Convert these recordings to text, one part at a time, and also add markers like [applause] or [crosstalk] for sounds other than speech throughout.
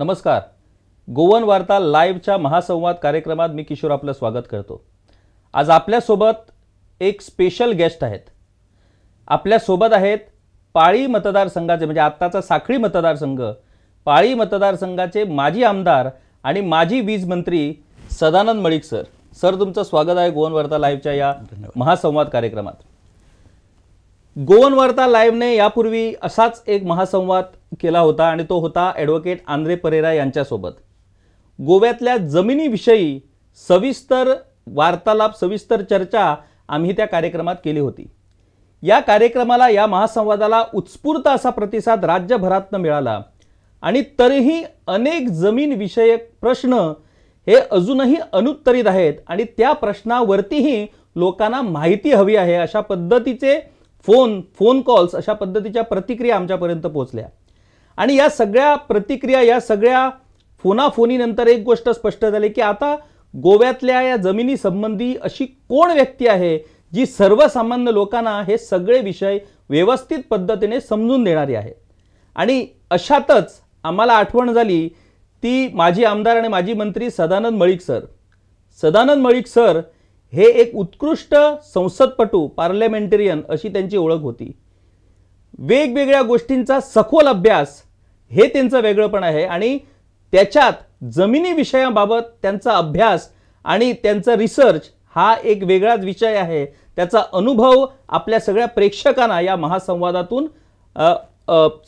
नमस्कार गोवन वार्ता लाईव्हच्या महासंवाद कार्यक्रमात मी किशोर आपलं स्वागत करतो आज आपल्यासोबत एक स्पेशल गेस्ट आहेत आपल्यासोबत आहेत पाळी मतदारसंघाचे म्हणजे आत्ताचा साखळी मतदारसंघ पाळी मतदारसंघाचे माजी आमदार आणि माजी वीज मंत्री सदानंद मळिक सर सर तुमचं स्वागत आहे गोवन वार्ता लाईव्हच्या या महासंवाद कार्यक्रमात गोवन वार्ता लाईव्हने यापूर्वी असाच एक महासंवाद केला होता आणि तो होता ॲडव्होकेट आंद्रे परेरा यांच्यासोबत गोव्यातल्या जमिनीविषयी सविस्तर वार्तालाप सविस्तर चर्चा आम्ही त्या कार्यक्रमात केली होती या कार्यक्रमाला या महासंवादाला उत्स्फूर्त असा प्रतिसाद राज्यभरातनं मिळाला आणि तरीही अनेक जमीनविषयक प्रश्न हे अजूनही अनुत्तरित आहेत आणि त्या प्रश्नावरतीही लोकांना माहिती हवी आहे अशा पद्धतीचे फोन फोन कॉल्स अशा पद्धतीच्या प्रतिक्रिया आमच्यापर्यंत पोहोचल्या आणि या सगळ्या प्रतिक्रिया या सगळ्या फोनाफोनीनंतर एक गोष्ट स्पष्ट झाली की आता गोव्यातल्या या जमिनी संबंधी अशी कोण व्यक्ती आहे जी सर्वसामान्य लोकांना हे सगळे विषय व्यवस्थित पद्धतीने समजून देणारी आहे आणि अशातच आम्हाला आठवण झाली ती माजी आमदार आणि माजी मंत्री सदानंद मळिक सर सदानंद मळिक सर हे एक उत्कृष्ट संसदपटू पार्लमेंटेरियन अशी त्यांची ओळख होती वेगवेगळ्या गोष्टींचा सखोल अभ्यास हे त्यांचं वेगळंपण आहे आणि त्याच्यात जमिनी विषयाबाबत त्यांचा अभ्यास आणि त्यांचा रिसर्च हा एक वेगळाच विषय आहे त्याचा अनुभव आपल्या सगळ्या प्रेक्षकांना या महासंवादातून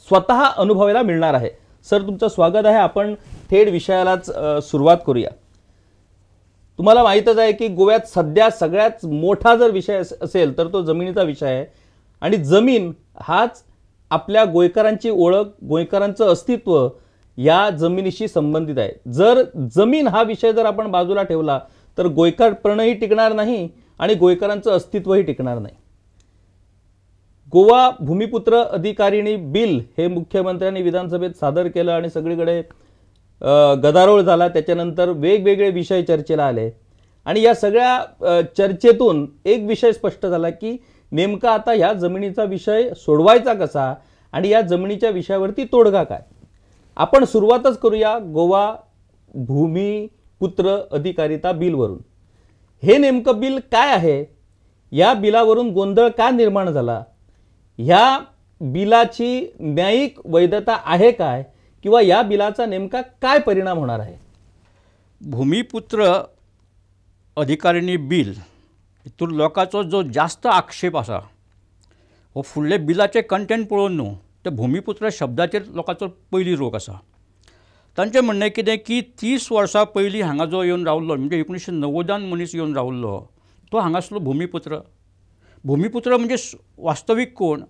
स्वतः अनुभवायला मिळणार आहे सर तुमचं स्वागत आहे आपण थेट विषयालाच सुरुवात करूया तुम्हाला माहीतच आहे की गोव्यात सध्या सगळ्यात मोठा जर विषय असेल तर तो जमिनीचा विषय आहे आणि जमीन हाच आपल्या गोयकरांची ओळख गोयकरांचं अस्तित्व या जमिनीशी संबंधित आहे जर जमीन हा विषय जर आपण बाजूला ठेवला तर गोयकार प्रणही टिकणार नाही आणि गोयकरांचं अस्तित्वही टिकणार नाही गोवा भूमिपुत्र अधिकारिणी बिल हे मुख्यमंत्र्यांनी विधानसभेत सादर केलं आणि सगळीकडे गदारोळ झाला त्याच्यानंतर वेगवेगळे विषय चर्चेला आले आणि या सगळ्या चर्चेतून एक विषय स्पष्ट झाला की नेमका आता ह्या जमिनीचा विषय सोडवायचा कसा आणि या जमिनीच्या विषयावरती तोडगा काय आपण सुरुवातच करूया गोवा भूमी पुत्र अधिकारिता बिलवरून हे नेमकं बिल काय आहे या बिलावरून गोंधळ का निर्माण झाला ह्या बिलाची न्यायिक वैधता आहे काय किंवा या बिलाचा नेमका काय परिणाम होणार आहे भूमिपुत्र अधिकारिणी बिल हितून लोकांचो जो जास्त आक्षेप असा हो फुडले बिलाचे कंटेंट पळोवन न्हू ते भूमिपुत्र शब्दाचेर लोकांचो पयली रोग असा तांचें म्हणणे कितें की तीस वर्सां पयलीं हांगा जो येवन रावल्लो म्हणजे एकुणीशे णव्वदान मनीस येवन रावल्लो तो हांगासलो भूमिपुत्र भूमिपुत्र म्हणजे वास्तवीक कोण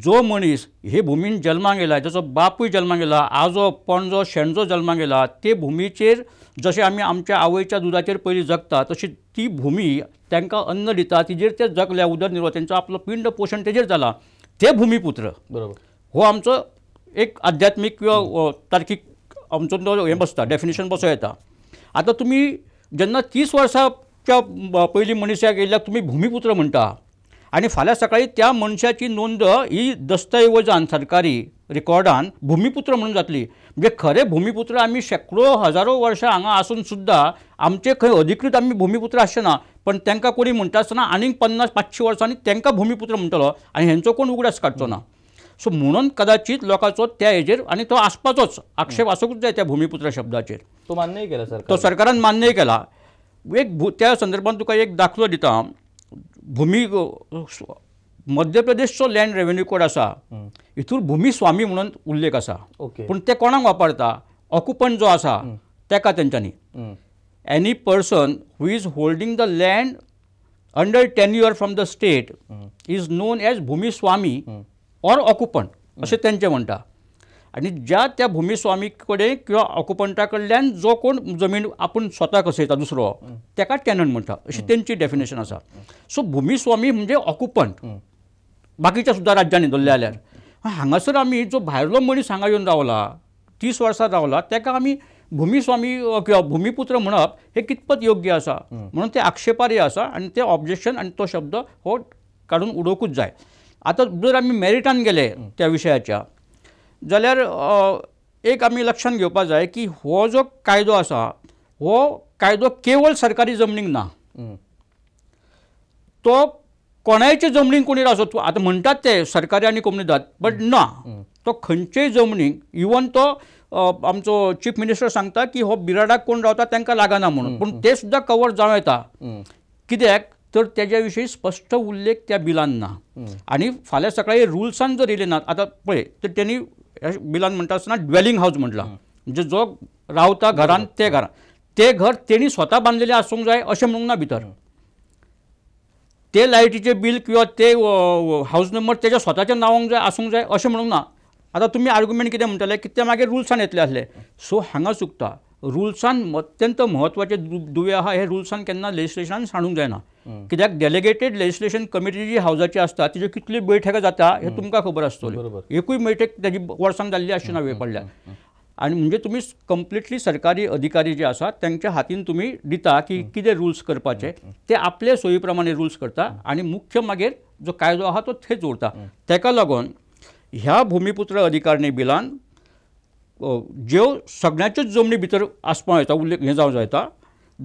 जो मनीस हे भुमीन जल्मा गेला जाचो बापूय जल्मा गेला आजो पणजो शेणजो जल्मा गेला ते भुमीचेर जसे आम्ही आमच्या आवयच्या दुदाचेर पहिली जगता तशी ती भुमी त्यांना अन्न दिता तिजेर ते जगल्या उदरनिर्वाह त्यांचा आपलं पिंड पोषण तेजेर जाला ते भुमीपुत्र बरोबर हो आमचं एक आध्यात्मिक किंवा तार्किक आमचो तो बसता डेफिनेशन बसो येता आता तुम्ही जेव्हा तीस वर्षाच्या पहिली मनीस येयल्याक तुमी भुमीपुत्र म्हणटा आणि फाल्या सकाळी त्या मनशाची नोंद ही दस्तऐवजान सरकारी रिकॉर्डान भूमिपुत्र म्हणून जातली म्हणजे खरे भूमिपुत्र आम्ही शेकडो हजारो वर्सां हांगा आसून सुद्दां आमचे खंय अधिकृत आम्ही भूमिपुत्र आसचे ना पण तांकां कोणी म्हणटा आसतना आनीक पन्नास पांचशीं वर्सांनी तांकां भूमिपुत्र म्हणटलो आनी हेंचो कोण उगडास काडचो ना सो म्हणून कदाचित लोकांचो त्या हेजेर आणि तो आसपाचोच आक्षेप आसूंकूच जाय त्या भूमिपुत्र शब्दाचेर तो मान्यय केला सर तो सरकारान मान्यय केला एक भू त्या संदर्भात तुका एक दाखलो दिता भुमी मध्य प्रदेशचो लँड रेव्हेन्यू कोड आसा हितून भुमी स्वामी म्हणून उल्लेख आसा पण ते कोणाक वापरता ऑक्युपंट जो आसा तेका तेंच्यांनी any person who is holding the land under tenure from the state is known as bhumiswami or occupant अशें तेंचें म्हणटा आणि ज्या त्या भूमिस्वामीकडे किंवा ऑक्युपंटाकडल्यान जो कोण जमीन आपण स्वतः कसयता दुसरो तेका टॅनंट म्हणटा अशी त्यांची डेफिनेशन आसा सो भूमिस्वामी म्हणजे ऑक्युपंट बाकीच्या सुद्धा राज्यांनी दल्ले जाल्यार हांगासर आम्ही जो भायलो मनीस हांगा येऊन रावला तीस वर्सां रावला तेका आम्ही भूमिस्वामी किंवा भूमिपुत्र म्हणप हे कितपत योग्य आसा म्हणून ते आक्षेपार्य आसा आणि ते ऑब्जेक्शन आणि तो शब्द हो काढून उडोवंकूच जाय आता जर आम्ही मेरिटान गेले त्या विषयाच्या जाल्यार एक आमी लक्षांत घेवपाक जाय की हो जो कायदो आसा हो कायदो केवळ सरकारी जमनीक ना तो कोणायचे जमनीक कोणी आसो आतां म्हणटात ते सरकारी आनी कोमुनिदाद बट ना तो खंयचेय जमनीक इवन तो आमचो चीफ मिनिस्टर सांगता की हो बिराडाक कोण रावता तांकां लागना म्हणून पूण ते सुद्दां कवर जावं येता कित्याक तर त्याच्या विशयी स्पश्ट उल्लेख त्या बिलान ना आणि फाल्यां सकाळी रुल्सान जर येले ना आतां पळय तर त्यांनी बिलान म्हणटा आसतना ड्वेलिंग हाऊस म्हटला म्हणजे जो रावता घरान ते घर ते घर त्यांनी स्वतः बांधलेले असूक जाय अशें म्हणूंक ना भीतर ते लायटीचें बिल किंवा ते हाऊस नंबर त्याच्या स्वतःच्या नावांक जाय आसूंक जाय अशें म्हणूंक ना आता तुम्ही आर्ग्युमेंट किती म्हणताले की ते मागीर रुल्सान येतले असले सो हांगा चुकता रुल्सान अत्यंत महत्वाचे दुवे आहा हे रुल्सान केन्ना लेजिस्लेशनान सांगूंक जायना कित्याक डेलिगेटेड लेजिस्लेशन कमिटी जी हावजाची आसता तिज्यो कितली बैठक जाता हे तुमकां खबर आसतल्यो एकूय बैठक त्याची वर्सान जाल्ली अशी ना वेळ पडल्या आणि म्हणजे तुम्ही कंप्लिटली सरकारी अधिकारी जे आसा त्यांच्या हातीन तुम्ही दिता की किती रुल्स करपाचे ते आपल्या सोयी रुल्स करता आणि मुख्य मागीर जो कायदो आहा तो थंयच उरता तेका लागून ह्या भूमिपुत्र अधिकारणी बिलान ज्यो सगळ्याच्योच जमनी भितर आसपाव येता उल्लेख हें जावं जायता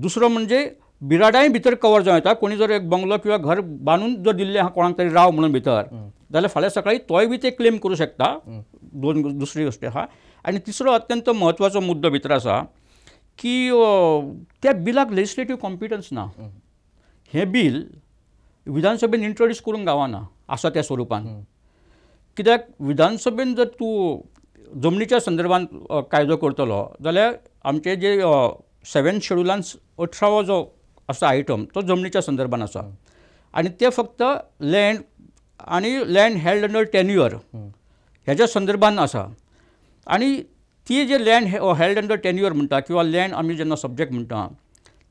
दुसरो म्हणजे बिराडाय भितर कवर जावं येता कोणी जर एक बंगलो किंवा घर बांदून जर दिल्लें आहा कोणाक तरी राव म्हणून भितर जाल्यार फाल्यां सकाळी तोय बी ते क्लेम करू शकता दोन दुसरी गोष्टी हा आनी तिसरो अत्यंत म्हत्वाचो मुद्दो भितर आसा की त्या बिलाक लेजिस्लेटिव्ह कॉम्पिटन्स ना हे बील विधानसभेन इंट्रोड्यूस करूंक गावना आसा त्या स्वरुपान कित्याक विधानसभेन जर तूं जमनीच्या संदर्भात कायदो करतलो जाल्यार आमचे जे सेवेन शेड्युलान अठरावो जो असा आयटम तो जमनीच्या संदर्भात आसा आणि ते फक्त लँड आणि लँड हेल्ड अंडर टेन्युअर ह्याच्या संदर्भात आसा आणि ती जे लँड हेल्ड अंडर टेन्युअर म्हणटा किंवा लँड आमी जेन्ना सब्जेक्ट म्हणटा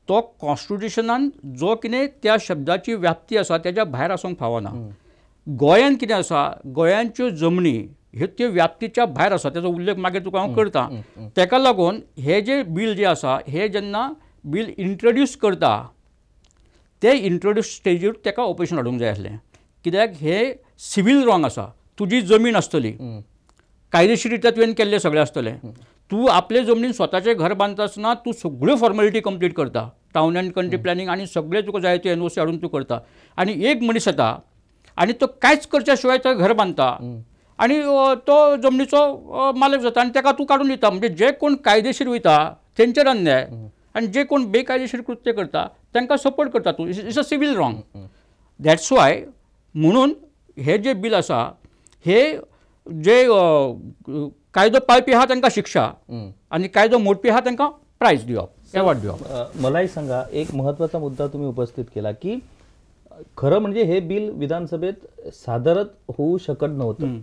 तो कॉन्स्टिट्युशनान जो किने त्या शब्दाची व्याप्ती असा त्याच्या भायर आसूंक फावना गोंयांत कितें असा गोंयांच्यो जमनी ह्यो ते व्याप्तीच्या भायर असा त्याचा उल्लेख मागे तुका हांव करता तेका लागून हे जे बील जे आसा हे जेन्ना बील इंट्रोड्यूस करता ते इंट्रोड्यूस स्टेजीर तेका ऑपरेशन हाडूंक जाय आसलें कित्याक हे सिवील रॉंग आसा तुजी जमीन आसतली कायदेशीर रित्या तुवें केल्लें सगळें आसतलें तूं आपले जमनीन स्वताचें घर बांदता आसतना तूं सगळ्यो फॉर्मेलिटी कंप्लीट करता टावन अँड कंट्री प्लॅनिंग आनी सगळें तुका जाय ते एन ओ सी हाडून तूं करता आनी एक मनीस येता आनी तो कांयच करच्या शिवाय तो घर बांदता आणि तो जमनीचो मालक जाता आणि ताका तू काढून दिता म्हणजे जे कोण कायदेशीर वयता तेंचेर अन्याय आणि जे कोण बेकायदेशीर कृत्य करता त्यांना सपोर्ट करता तू it's a civil wrong that's why म्हणून हे जे बील असा हे जे कायदो पाळपी आहा त्यांना शिक्षा आणि कायदो मोडपी आहा त्यांना प्रायज दिवप एवॉर्ड दिवप मलाही सांगा एक महत्त्वाचा मुद्दा तुम्ही उपस्थित केला की खरं म्हणजे हे बिल विधानसभेत सादरच होऊ शकत नव्हतं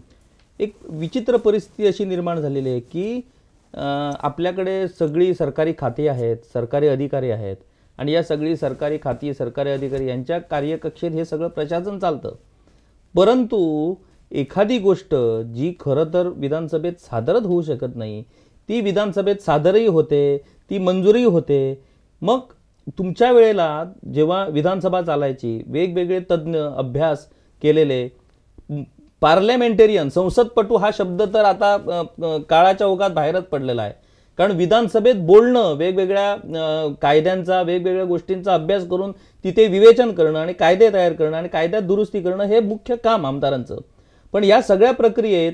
एक विचित्र परिस्थिती अशी निर्माण झालेली आहे की आपल्याकडे सगळी सरकारी खाती आहेत सरकारी अधिकारी आहेत आणि या सगळी सरकारी खाती सरकारी अधिकारी यांच्या कार्यकक्षेत हे सगळं प्रशासन चालतं परंतु एखादी गोष्ट जी खरं तर विधानसभेत सादरच होऊ शकत नाही ती विधानसभेत सादरही होते ती मंजूरही होते मग तुमच्या वेळेला जेव्हा विधानसभा चालायची वेगवेगळे तज्ज्ञ अभ्यास केलेले पार्लमेंटेरियन संसदपटू हा शब्द तर आता काळाच्या ओघात बाहेरच पडलेला आहे कारण विधानसभेत बोलणं वेगवेगळ्या कायद्यांचा वेगवेगळ्या गोष्टींचा अभ्यास करून तिथे विवेचन करणं आणि कायदे तयार करणं आणि कायद्यात दुरुस्ती करणं हे मुख्य काम आमदारांचं पण या सगळ्या प्रक्रियेत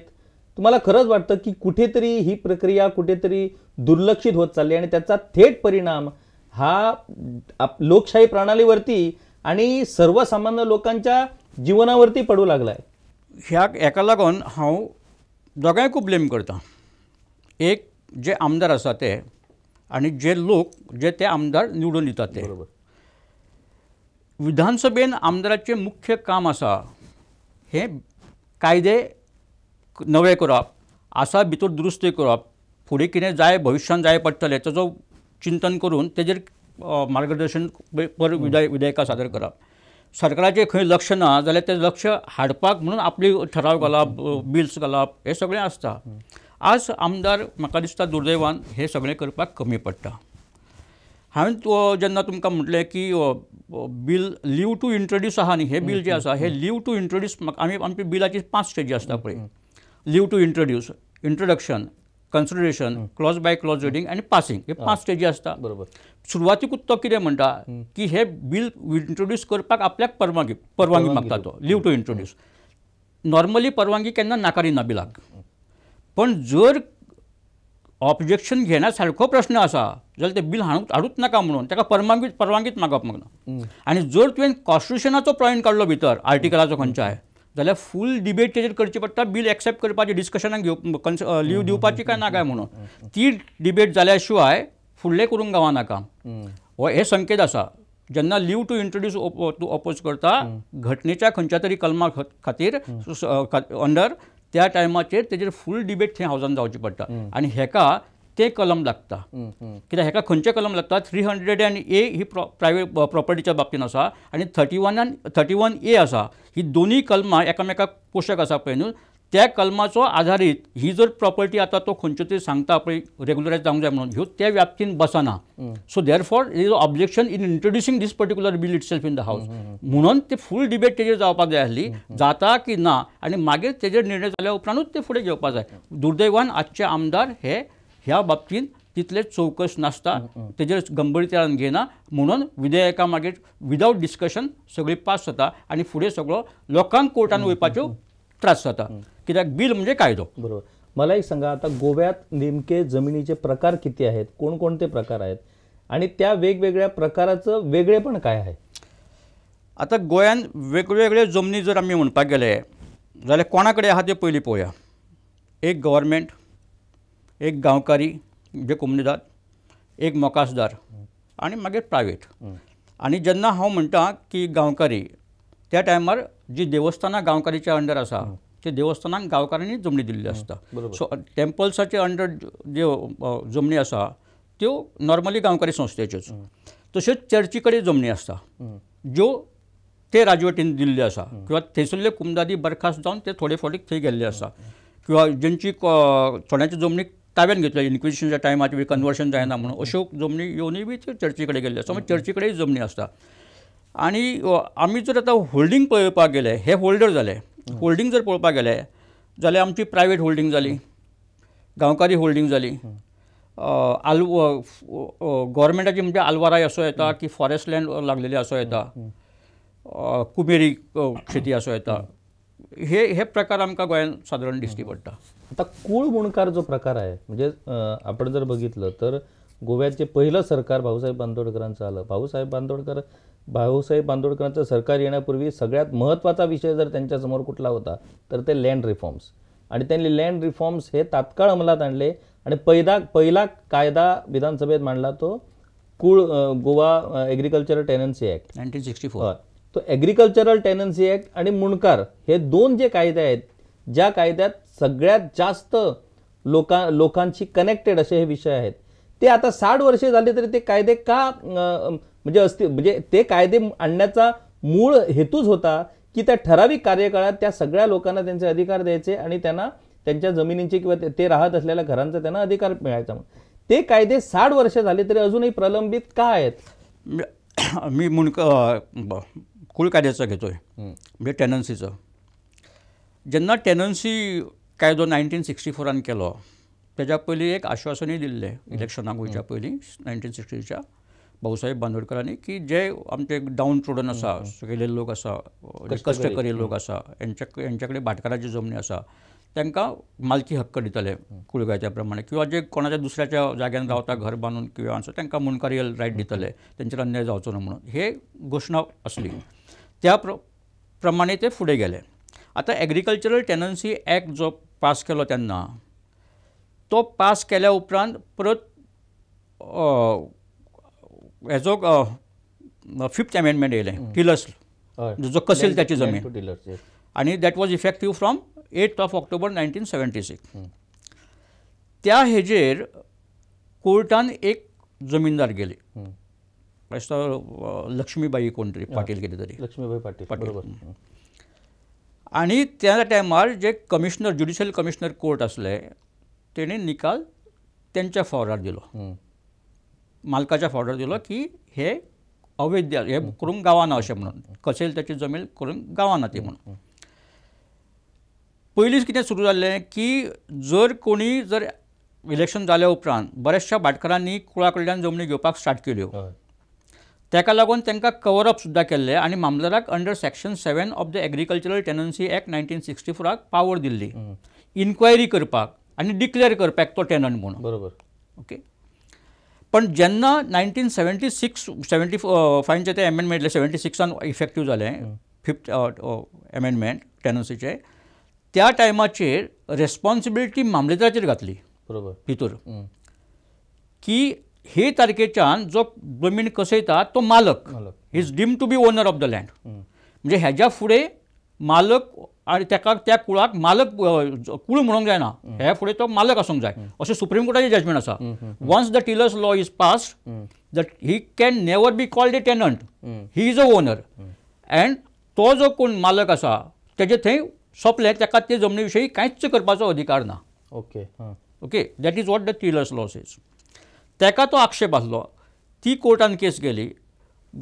तुम्हाला खरंच वाटतं की कुठेतरी ही प्रक्रिया कुठेतरी दुर्लक्षित होत चालली आणि त्याचा थेट परिणाम हा लोकशाही प्रणालीवरती आणि सर्वसामान्य लोकांच्या जीवनावरती पडू लागला आहे ह्या हेका लागून हांव दोगांयकूय ब्लेम करतां एक जे आमदार आसा ते आनी जे लोक जे ते आमदार निवडून दितात ते विधानसभेन आमदाराचें मुख्य काम आसा हें कायदे नवे करप आसा भितर दुरुस्ती करप फुडें कितें जाय भविश्यान जाय पडटलें ताचो चिंतन करून तेजेर मार्गदर्शन विधेयकां सादर करप सरकाराचें खंय लक्ष ना जाल्यार तें लक्ष हाडपाक म्हणून आपली ठराव घालप बिल्स घालप हे सगळें आसता आज आमदार म्हाका दिसता दुर्दैवान हें सगळें करपाक कमी पडटा हांवें जेन्ना तुमकां म्हटलें की बील लीव टू इंट्रोड्यूस आहा न्ही हें बील जें आसा हें लीव टू इंट्रोड्यूस आमी आमची बिलाची पांच स्टेजी आसता पळय leave to introduce introduction consideration clause by clause reading आणि पासिंग हे पाच स्टेजी असतात बरोबर सुरुवातीक तो किती म्हणटा की हे बिल इंट्रोड्यूस करपाक आपल्याक परवानगी परवानगी मागता तो लीव टू इंट्रोड्यूस नॉर्मली परवानगी केन्ना नाकारिना बिलाक पण जर ऑब्जेक्शन घेना सारको प्रश्न असा जर ते बिल हाडूंक हाडूच नका म्हणून त्या परवानगी परवानगीच मागप मागना आणि जर तुवें कॉन्स्टिट्युशनाचो काढलो काडलो भितर आर्टिकलाचो आहे जाल्यार फूल डिबेट तेजेर करची पडटा बिल एक्सेप्ट करपाची डिस्कशनाक घेव कन्स लीव दिवपाची काय ना म्हणून ती डिबेट जाल्या शिवाय फुडलें करूंक गावना काम हो हे संकेत आसा जेन्ना लीव टू इंट्रोड्यूस तूं अपोज करता घटनेच्या खंयच्या तरी कलमा खातीर अंडर त्या टायमाचेर तेजेर फूल डिबेट थंय हावजान जावची पडटा आनी हेका ते कलम लागता कित्याक हेका खंयचे कलम लागता थ्री हंड्रेड अँड ए ही प्रॉ प्रायवेट प्रॉपर्टीच्या बाबतीन आसा आणि thirty and thirty one A आसा ही दोन्ही कलमां एकामेकाक पोशक आसा पळय न्हू त्या कलमाचो आधारित ही जर प्रॉपर्टी आता तो खंयच्यो तरी सांगता पळय रेगुलरायज जावंक जाय म्हणून ह्यो त्या व्याप्तीन बसना so therefore is objection in introducing this particular bill itself in the house म्हणून ते फुल डिबेट तेजेर जावपाक जाय आसली जाता की ना आणि मागीर तेजेर निर्णय जाल्या उपरांतूच ते फुडें घेवपाक जाय दुर्दैवान आजचे आमदार हे ह्या बाबतीत तितले चौकस नासता तेजेर गंभीरतेन घेना म्हणून विधेयका मागीर विदावट डिस्कशन सगळी पास जाता आणि पुढे सगळो लोकांक कोर्टान वयपाच्यो त्रास जाता कित्याक बील म्हणजे कायदो बरोबर मला एक सांगा आता गोव्यात नेमके जमिनीचे प्रकार किती आहेत कोणकोणते प्रकार आहेत आणि त्या वेगवेगळ्या प्रकाराचं वेगळेपण काय आहे आता गोव्यात वेगवेगळे जमनी जर आम्ही म्हणपाक गेले जाल्यार कोणाकडे आहात आहा पहिली पयलीं एक गव्हर्मेंट एक गावकारी जे कोमणेदार एक मोकासदार आणि मागीर प्रायवेट आणि जेन्ना हा म्हणता की गावकारी त्या टायमार जी देवस्थानां गांवकारीच्या अंडर असा ते देवस्थानांक गावकऱ्यांनी जमणी दिल्ली आसता सो टेम्पल्साचे अंडर ज्यो जमणी असा त्यो नॉर्मली गावकारी संस्थेच्योच तश्योच चर्चीकडे जमणी आसता ज्यो ते राजवटीन दिल्ल्यो असा किंवा थंयसरले कुमदादी बरखास्त जाऊन ते थोडे फावटी थंय गेल्ले आसा किंवा ज्यांची थोड्यांच्या जमनीक ताब्यात घेतलं इन्क्विजिशनच्या टायमाच्या वेळी कन्वर्शन जायना म्हणून अशोक जमनी येवनूय बी ते चर्ची कडेन गेल्ल्यो जमनी आसता आणि आम्ही जर आता होल्डिंग पळोवपाक गेले हे होल्डर झाले होल्डिंग जर पळोवपाक गेले जाल्यार आमची प्रायवेट होल्डिंग झाली गांवकारी होल्डिंग झाली आल गोवोरमेंटाची म्हणजे आल्वाराय असो येता की फॉरेस्ट लँड लागलेली असो येता कुबेरी शेती असो येता हे हे प्रकार आमकां गोंयांत सादारण दिश्टी पडटा आता कुळ बुणकार जो प्रकार आहे म्हणजे आपण जर बघितलं तर गोव्याचे पहिलं सरकार भाऊसाहेब बांदोडकरांचं आलं भाऊसाहेब बांदोडकर भाऊसाहेब बांदोडकरांचं सरकार येण्यापूर्वी सगळ्यात महत्त्वाचा विषय जर त्यांच्यासमोर कुठला होता तर ते लँड रिफॉर्म्स आणि त्यांनी लँड रिफॉर्म्स हे तात्काळ अंमलात आणले आणि पैदा पहिला कायदा विधानसभेत मांडला तो कुळ Goa agricultural tenancy act nineteen sixty four हो. तो ॲग्रिकल्चरल टेनन्सी ॲक्ट आणि मुणकार हे दोन जे कायदे आहेत ज्या कायद्यात सगळ्यात जास्त लोका लोकांशी कनेक्टेड असे हे विषय आहेत ते आता साठ वर्षे झाले तरी ते कायदे का म्हणजे असते म्हणजे ते कायदे आणण्याचा मूळ हेतूच होता की त्या ठराविक कार्यकाळात त्या सगळ्या लोकांना त्यांचे अधिकार द्यायचे आणि त्यांना त्यांच्या जमिनींचे किंवा ते राहत असलेल्या घरांचा त्यांना अधिकार मिळायचा ते कायदे साठ वर्ष झाले तरी अजूनही प्रलंबित का आहेत मी मुणक कुळ कायद्याचं घेतोय म्हणजे टेनन्सीचं जेव्हा टेनन्सी कायदो नायन्टीन सिक्स्टी फोरान केलो त्याच्या पहिली एक आश्वासनही दिले इलेक्शनाक वयच्या पयलीं नायन्टीन सिक्स्टीच्या भाऊसाहेब बांदोडकरांनी की जे आमचे डाऊन ट्रोडन असा सगळे लोक असा कष्टकरी लोक असा हेंच्या यांच्याकडे भाटकाराची जमनी असा त्यांना मालकी हक्क दिताले कुळगाच्या प्रमाणे किंवा जे कोणाच्या दुसऱ्याच्या जाग्यात रावता घर बांधून किंवा आसा त्यांना मुनकारियल राईट दितले तेंचेर अन्याय जावचो ना म्हणून हे घोषणा असली त्या प्रमाणे ते फुडे गेले आता ॲग्रिकल्चरल टेनन्सी ॲक्ट जो पास केला त्यांना तो पास केल्या उपरांत परत हेजो फिफ्थ अमेंडमेंट येयलें टिलर्स जो कसेल त्याची जमीन आणि that was effective from eight of October nineteen seventy six त्या हेजेर कोर्टान एक जमीनदार गेले लक्ष्मीबाई कोण तरी पाटील कितें तरी लक्ष्मीबाई पाटील पाटील आणि त्या टायमार जे कमिशनर ज्युडिशियल कमिशनर कोर्ट असले त्याने निकाल त्यांच्या फावरार दिलो मालकाच्या फॉर्डर दिलो की हे अवैध हे करूंक गावाना असे म्हणून कसेल त्याची जमीन करून गावाना ती म्हणून पयलींच कितें सुरू झाले की जर कोणी जर इलेक्शन जाल्या उपरांत बऱ्याचशा भाटकारांनी कुळा कडल्यान जमनी घेवपाक स्टार्ट केल्यो हो. तेका लागून तांकां अप सुद्धा केले आणि मामलदाराक under section seven of the agricultural tenancy act nineteen sixty फोराक पावर दिल्ली इन्क्वायरी करपाक आणि डिक्लेअर करपाक तो टेनंट म्हणून बरोबर ओके पण जेव्हा नायन्टीन सेवन्टी सिक्स सेवन्टी फायनचे ते अमेंडमेंट सेवन्टी सिक्सान इफेक्टीव झाले फिफ्थ अमेंडमेंट टेनन्सीचे त्या टायमाचेर रेस्पॉन्सिबिलिटी मामलेदाराचे घातली बरोबर भितर की हे तारखेच्या जो जमीन कसयता तो मालक is deem to be owner of the land म्हणजे ह्याच्या फुडें मालक आणि तेका त्या कुळाक मालक कुळ म्हणून जायना ह्या फुडें तो मालक असूंक जाय अशें सुप्रीम कोर्टाचे जजमेंट असा once the tiller's law is passed the he can never be called a tenant he is a owner and तो जो कोण मालक असा त्याचे थंय सोपले त्या ते जमनी करण्याचा कांयच करपाचो अधिकार ना okay okay that is what the tiller's laws is तेका तो आक्षेप आसलो ती कोर्टान केस गेली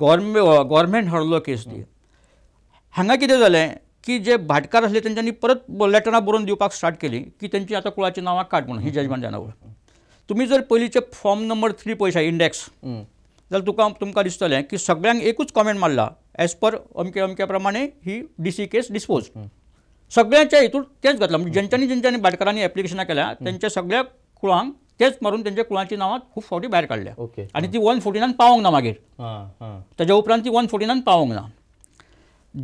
गोवर्मे गोरमेंट हाडलो केस ती हांगा कितें जालें की जे भाटकार आसले तेंच्यांनी परत लेटरां बरोवन दिवपाक स्टार्ट केली की तेंची आतां कुळाची नांवां काड म्हणून ही जजमेंट जाणावळ तुमी जर पयलींचे फॉर्म नंबर थ्री पयशा इंडेक्स जाल्यार तुका तुमकां दिसतलें की सगळ्यांक एकूच कॉमेंट मारला एज पर अमके अमके प्रमाणे ही डी सी केस डिस्पोज सगळ्यांच्या हितून तेंच घातलं म्हणजे जेंच्यांनी जेंच्यांनी भाटकारांनी एप्लिकेशनां केल्या तेंच्या सगळ्या कुळांक तेच मारून त्यांच्या कुळाची नावां खूप फावटी बाहेर काढल्या ओके आणि ती वन नाईन पावोंक ना मागे ताज्या उपरांत ती वन नाईन पावंग ना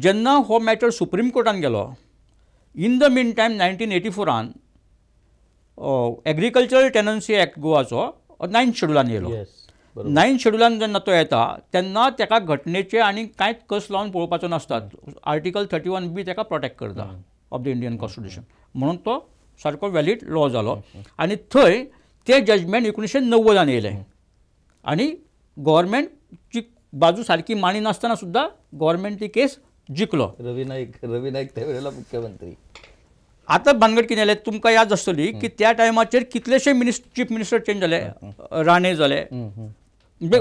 जेन्ना हो मॅटर सुप्रीम कोर्टात गेलो in the mean time nineteen eighty फोरान एग्रीकल्चरल टेनन्सी ॲक्ट गोवाचो नायन्थ शेड्युलान येलो नाईन शेड्युलान जेव्हा तो येता तेन्ना तेका घटनेचे आणि कांयच कस लावून पळोवपाचो नसतात आर्टिकल थर्टी वन बी त्याका प्रोटेक्ट करता ऑफ द इंडियन कॉन्स्टिट्युशन म्हणून तो सारको वेलीड लॉ झाला आणि थंय ते जजमेंट एकोणीसशे नव्वद आणि आहे आणि गव्हर्नमेंटची बाजू सारखी मानी नसताना सुद्धा गव्हर्नमेंट ती केस जिंकलो रवी नाईक रवी नाईक त्यावेळेला मुख्यमंत्री आता भानगड किती तुमका याद आसतली की त्या टायमाचेर कितलेशे मिनिस्टर चीफ मिनिस्टर चेंज झाले राणे झाले म्हणजे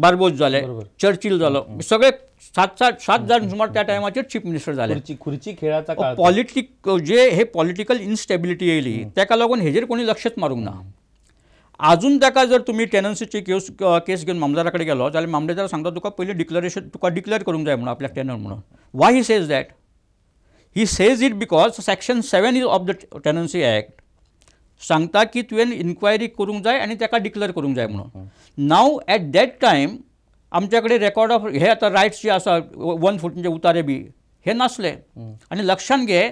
बारबोज झाले चर्चिल जालो सगळे सात सात सात जाण सुमार त्या टायमाचेर चीफ मिनिस्टर झाले खुर्ची खेळाचा पॉलिटिक जे हे पॉलिटिकल इन्स्टेबिलिटी येयली त्याका लागून हेजेर कोणी लक्षच मारूंक ना आजून ताका जर तुम्ही टेनन्सीची केस केस घेऊन मामलदाराकडे गेलो जाल्यार मामलेदार सांगता तुका पयलीं डिक्लरेशन तुका डिक्लेअर करू जाय म्हणून आपल्या टेनर म्हणून why he says that he says it because section seven is of the tenancy act सांगता की तुवें इन्क्वायरी करूंक जाय आणि ताका डिक्लेअर करूंक जाय म्हणून नाव ॲट दॅट टायम आमच्याकडे रेकॉर्ड ऑफ हे आता रायट्स जे आसा वन फुटचे उतारे बी हे नसले आणि लक्षात घे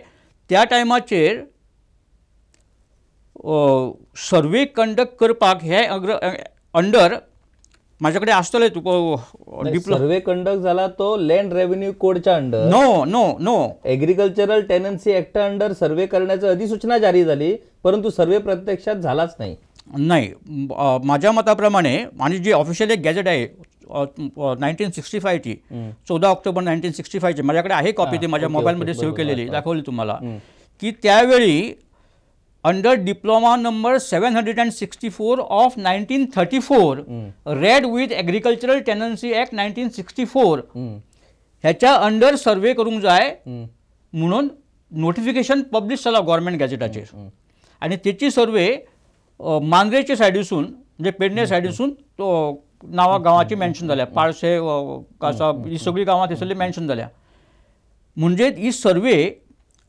त्या टायमाचेर सर्वे कंडक्ट करपाक हे अंडर माझ्याकडे आसतले तुका सर्वे कंडक्ट झाला तो लँड रेव्हेन्यू कोडच्या under no no no agricultural tenancy act under survey करण्याची अधिसूचना जारी झाली परंतु सर्वे प्रत्यक्षात झालाच नाही नाही माझ्या मताप्रमाणे आणि जी ऑफिशियल एक गॅजेट आहे नाईन्टीन सिक्स्टी फायची चौदा ऑक्टोबर नाईन्टीन सिक्स्टी फायची माझ्याकडे आहे कॉपी ती माझ्या मोबाईलमध्ये सेव्ह केलेली दाखवली तुम्हाला की त्यावेळी under diploma number hundred four of nineteen thirty four read with agricultural tenancy act tenancy sixty four hmm. ह्याच्या अंडर सर्वे करूंक जाय hmm. म्हणून नोटिफिकेशन पब्लिश जाला गव्हर्मेंट गॅजेटाचेर आणि त्याची सर्वे मांद्रेचे सायडीसून म्हणजे पेडणे hmm, सायडीसून नांवां गांवाची मेन्शन जाल्या पाळशे कासा ही सगळीं गांवां मेन्शन जाल्या म्हणजे ही सर्वे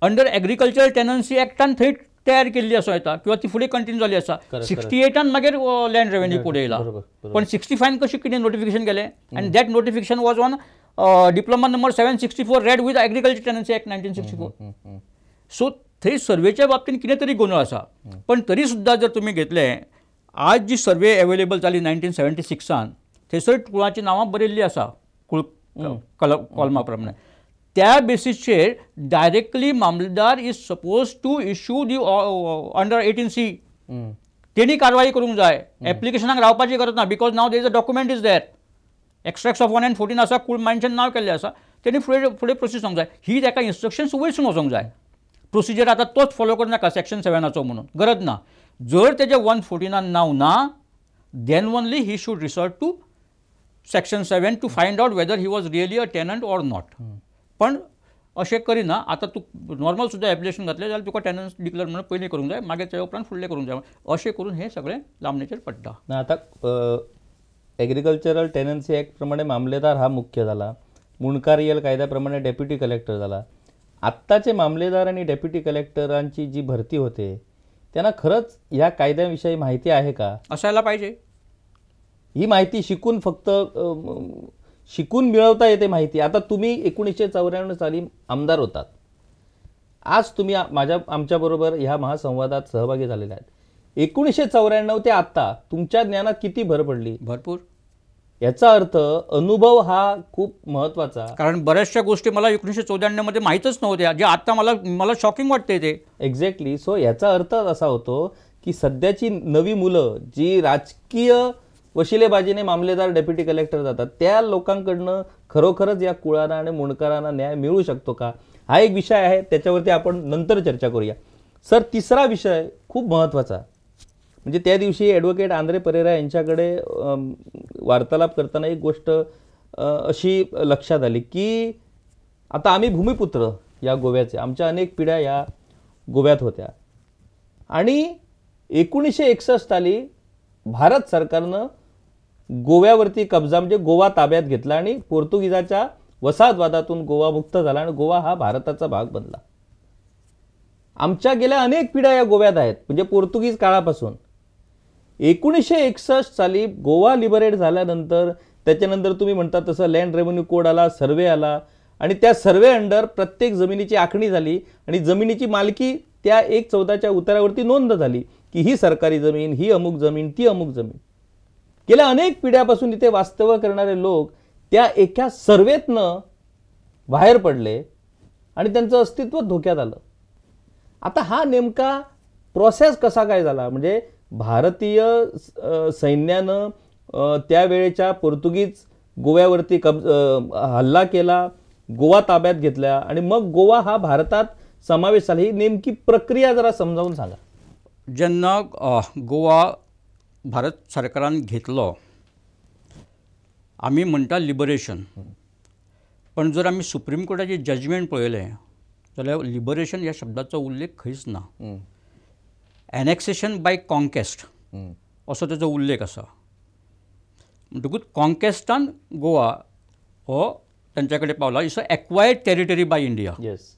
अंडर एग्रीकल्चर टेनन्सी एक्टान थंय तयार केल्ली आसा येता किंवा ती फुडें कंटिन्यू झाली असा सिक्स्टी एटान मागीर लँड रेव्हेन्यू पुढे येईल पण सिक्स्टी फायन कशी कितें नोटिफिकेशन गेलें आनी that notification was on diploma number seven sixty four read with agriculture tenancy act nineteen sixty four so थंय सर्वेच्या बाबतीत कितें तरी गोंदळ आसा पण तरी सुद्दां जर तुम्ही घेतले आज जी सर्वे अवेलेबल झाली नायन्टीन सेव्हन्टी सिक्सान थंयसर कुळाचीं नांवां बरयल्लीं आसा कुळ कॉलमा प्रमाणे त्या बेसिसचे डायरेक्टली मामलेदार is suppose to issue the under eighteen C तेणी कारवाई करूंक जाय एप्लिकेशनाक रावपाची गरज ना because now these a document is there extracts of one and fourteen आसा कुल मेन्शन नाव केले आसा त्यांनी फुडें फुडें प्रोसीस सांगू जाय ही ताका इन्स्ट्रक्शन्स वयरसून वचोंक जाय प्रोसिजर आतां तोच फॉलो करनाका सेक्शन सेव्हनाचो म्हणून गरज ना जर तेजें वन फोर्टिनान नाव ना then only he should resort to section seven to find out whether he was really a tenant or not पण असे करिना आता तू नॉर्मल सुद्दां एप्लिकेशन घातलें जाल्यार तुका टेनन्स डिक्लेअर म्हणून पहिले करूंक जाय मागे त्या उपरांत फुडलें करूंक जाय असे करून हे सगळे लांबणेचेर पडटा ना आता ॲग्रिकल्चरल टेनन्सी ॲक्टप्रमाणे प्रमाणे मामलेदार हा मुख्य झाला मुणकारियल कायद्याप्रमाणे डेप्युटी कलेक्टर झाला आत्ताचे मामलेदार आणि डेप्युटी कलेक्टरांची जी भरती होते त्यांना खरंच ह्या कायद्याविषयी माहिती आहे का असायला पाहिजे ही माहिती शिकून फक्त शिकून मिळवता येते माहिती आता तुम्ही एकोणीसशे चौऱ्याण्णव साली आमदार होतात आज तुम्ही माझ्या आमच्याबरोबर ह्या महासंवादात सहभागी झालेले आहेत एकोणीसशे चौऱ्याण्णव ते आत्ता तुमच्या ज्ञानात किती भर पडली भरपूर याचा अर्थ अनुभव हा खूप महत्वाचा कारण बऱ्याचशा गोष्टी मला एकोणीसशे चौऱ्याण्णवमध्ये मध्ये माहीतच नव्हत्या जे आता मला मला शॉकिंग वाटते ते एक्झॅक्टली सो याचा अर्थ असा होतो की सध्याची नवी मुलं जी राजकीय वशिलेबाजीने मामलेदार डेप्युटी कलेक्टर जातात त्या लोकांकडनं खरोखरच या कुळांना आणि मुंडकरांना न्याय मिळू शकतो का हा एक विषय आहे त्याच्यावरती आपण नंतर चर्चा करूया सर तिसरा विषय खूप महत्त्वाचा म्हणजे त्या दिवशी ॲडव्होकेट आंद्रे परेरा यांच्याकडे वार्तालाप करताना एक गोष्ट अशी लक्षात आली की आता आम्ही भूमिपुत्र या गोव्याचे आमच्या अनेक पिढ्या या गोव्यात होत्या आणि एकोणीसशे एकसष्ट साली भारत सरकारनं गोव्यावरती कब्जा म्हणजे गोवा ताब्यात घेतला आणि पोर्तुगीजाच्या वसाहतवादातून गोवा मुक्त झाला आणि गोवा हा भारताचा भाग बनला आमच्या गेल्या अनेक पिढ्या या गोव्यात आहेत म्हणजे पोर्तुगीज काळापासून एकोणीसशे एकसष्ट साली गोवा लिबरेट झाल्यानंतर त्याच्यानंतर तुम्ही म्हणता तसं लँड रेव्हेन्यू कोड आला सर्वे आला आणि त्या सर्वे अंडर प्रत्येक जमिनीची आखणी झाली आणि जमिनीची मालकी त्या एक चौदाच्या उतारावरती नोंद झाली की ही सरकारी जमीन ही अमुक जमीन ती अमुक जमीन गेल्या अनेक पिढ्यापासून इथे वास्तव्य करणारे लोक त्या एका सर्वेतनं बाहेर पडले आणि त्यांचं अस्तित्व धोक्यात आलं आता हा नेमका प्रोसेस कसा काय झाला म्हणजे भारतीय सैन्यानं त्यावेळेच्या पोर्तुगीज गोव्यावरती कब हल्ला केला गोवा ताब्यात घेतला आणि मग गोवा हा भारतात समावेश झाला ही नेमकी प्रक्रिया जरा समजावून सांगा ज्यांना गोवा भारत सरकारान घेतलो आम्ही म्हणटा लिबरेशन पण जर आम्ही सुप्रीम कोर्टाचे जजमेंट पळयलें जाल्यार लिबरेशन ह्या शब्दाचो उल्लेख खंयच ना एनेक्सेशन बाय कॉन्केस्ट असो ताजो उल्लेख आसा म्हणटकूच कॉन्केस्टान गोवा हो त्यांच्याकडे कडेन पावला is a acquired territory by India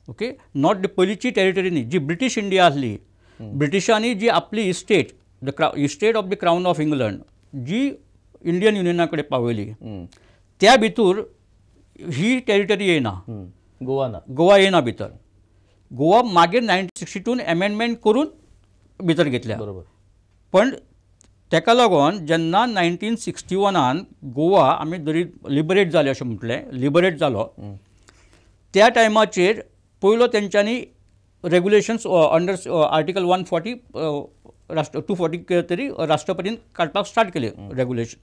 okay not the पयलींची टेरिटरी न्ही जी ब्रिटीश इंडिया आसली ब्रिटिशांनी जी आपली इस्टेट द क्रा state of the crown of England जी इंडियन युनियनाकडे पावली त्या भितूर ही टेरिटरी येना गोवा ना गोवा येना भितर गोवा मागीर नायन्टीन टून एमेंडमेंट करून भितर घेतल्या बरोबर पण ताका लागून जेन्ना नायन्टीन सिक्स्टी वनान गोवा आमी जरी लिबरेट जाले अशें म्हटलें लिबरेट जालो त्या टायमाचेर पयलो तेंच्यांनी regulations under article one forty राष्ट्र टू फोर्टी तरी राष्ट्रपतीन काडपाक स्टार्ट केले regulation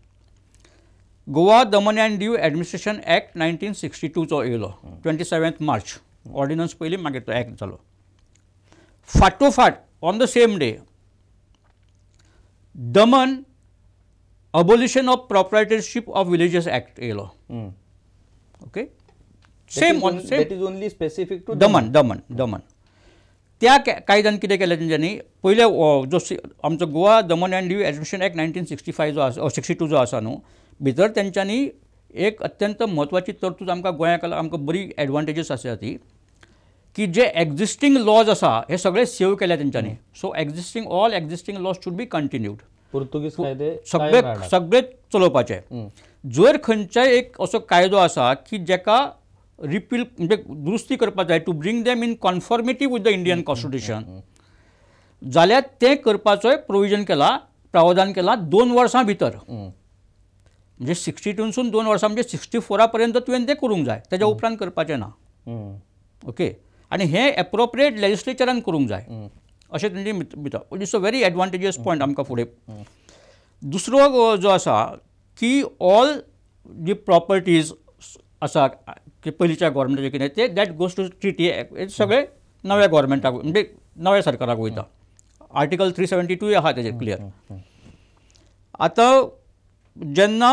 Goa Daman and Diu administration act nineteen sixty टूचो येयलो ट्वेंटी सेवेंथ मार्च ऑर्डिनन्स पयली मागीर तो ॲक्ट जालो फाटोफाट on the same day Daman abolition of proprietorship of villages act येयलो okay same on same is only specific to Daman Daman Daman त्या कायद्यान कितें केलें तेंच्यांनी पहिले जो आमचो Goa Daman and new admission act nineteen sixty five जो आसा सिक्स्टी टू जो आसा न्हू भितर तेंच्यांनी एक अत्यंत म्हत्वाची तरतूद आमकां गोंयाक आमकां बरी एडवांटेजीस आसा ती की जे एक्झिस्टींग लॉज आसा हे सगळे सेव्ह केल्या तेंच्यांनी so existing all existing laws should be continued Portuguese सगळे सगळे चलोवपाचे जर खंयच्याय एक असो कायदो आसा की जेका रिपील म्हणजे दुरुस्ती करपाक जाय to bring them in conformity with the Indian constitution जाल्यार तें करपाचोय प्रोविजन केला प्रावधान केला दोन वर्सां भितर म्हणजे सिक्स्टी टूनसून दोन वर्सां म्हणजे सिक्स्टी फोरा पर्यंत तुवें तें करूंक जाय तेज्या उपरांत करपाचें ना ओके आनी हें एप्रोप्रिएट लेजिस्लेचरान करूंक जाय अशें तेंचे भितर it is a very advantageous point आमकां फुडें दुसरो जो आसा की ऑल दी प्रॉपर्टीज असा की पहिलीच्या गोवोरमेंटाचें कितें ते दॅट गोज टू हे सगळे नव्या गोवोरमेंटाक म्हणजे नव्या सरकाराक वयता आर्टिकल थ्री सेवन्टी टू आहा तेजेर क्लियर आता जेन्ना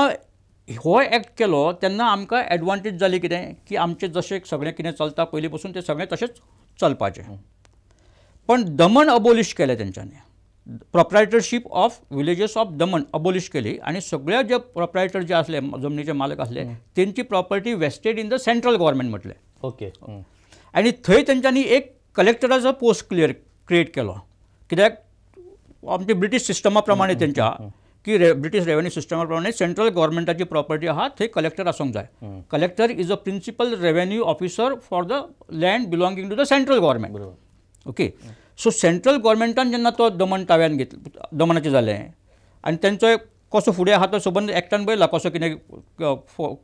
हो एक्ट केलो तेन्ना आमकां एडवांटेज जाली कितें की आमचे जसे सगळें कितें चलता पयलीं पासून तें सगळें तशेंच चलपाचें पण दमण अबोलिश केलें तेंच्यांनी proprietorship of villages of Daman abolish केली आणि सगळ्या जे प्रॉपरायटर जे असले जमनीचे मालक असले त्यांची property vested in the central government म्हटले ओके आणि थंय तेंच्यांनी एक कलेक्टराचो पोस्ट क्लियर क्रिएट केला कित्याक आमच्या ब्रिटीश सिस्टमा प्रमाणे तेंच्या की रे ब्रिटीश रेव्हेन्यू सिस्टमाप्रमाणे सेंट्रल गव्हर्मेंटाची प्रॉपर्टी आहा थंय कलेक्टर आसूंक जाय collector is a principal revenue officer for the land belonging to the central government okay so central गोवोरमेंटान जेन्ना तो दमन ताब्यान घेतलो दमनाचें जालें आनी तेंचो कसो फुडें आहा तो सबंद एकट्यान बरयला कसो कितें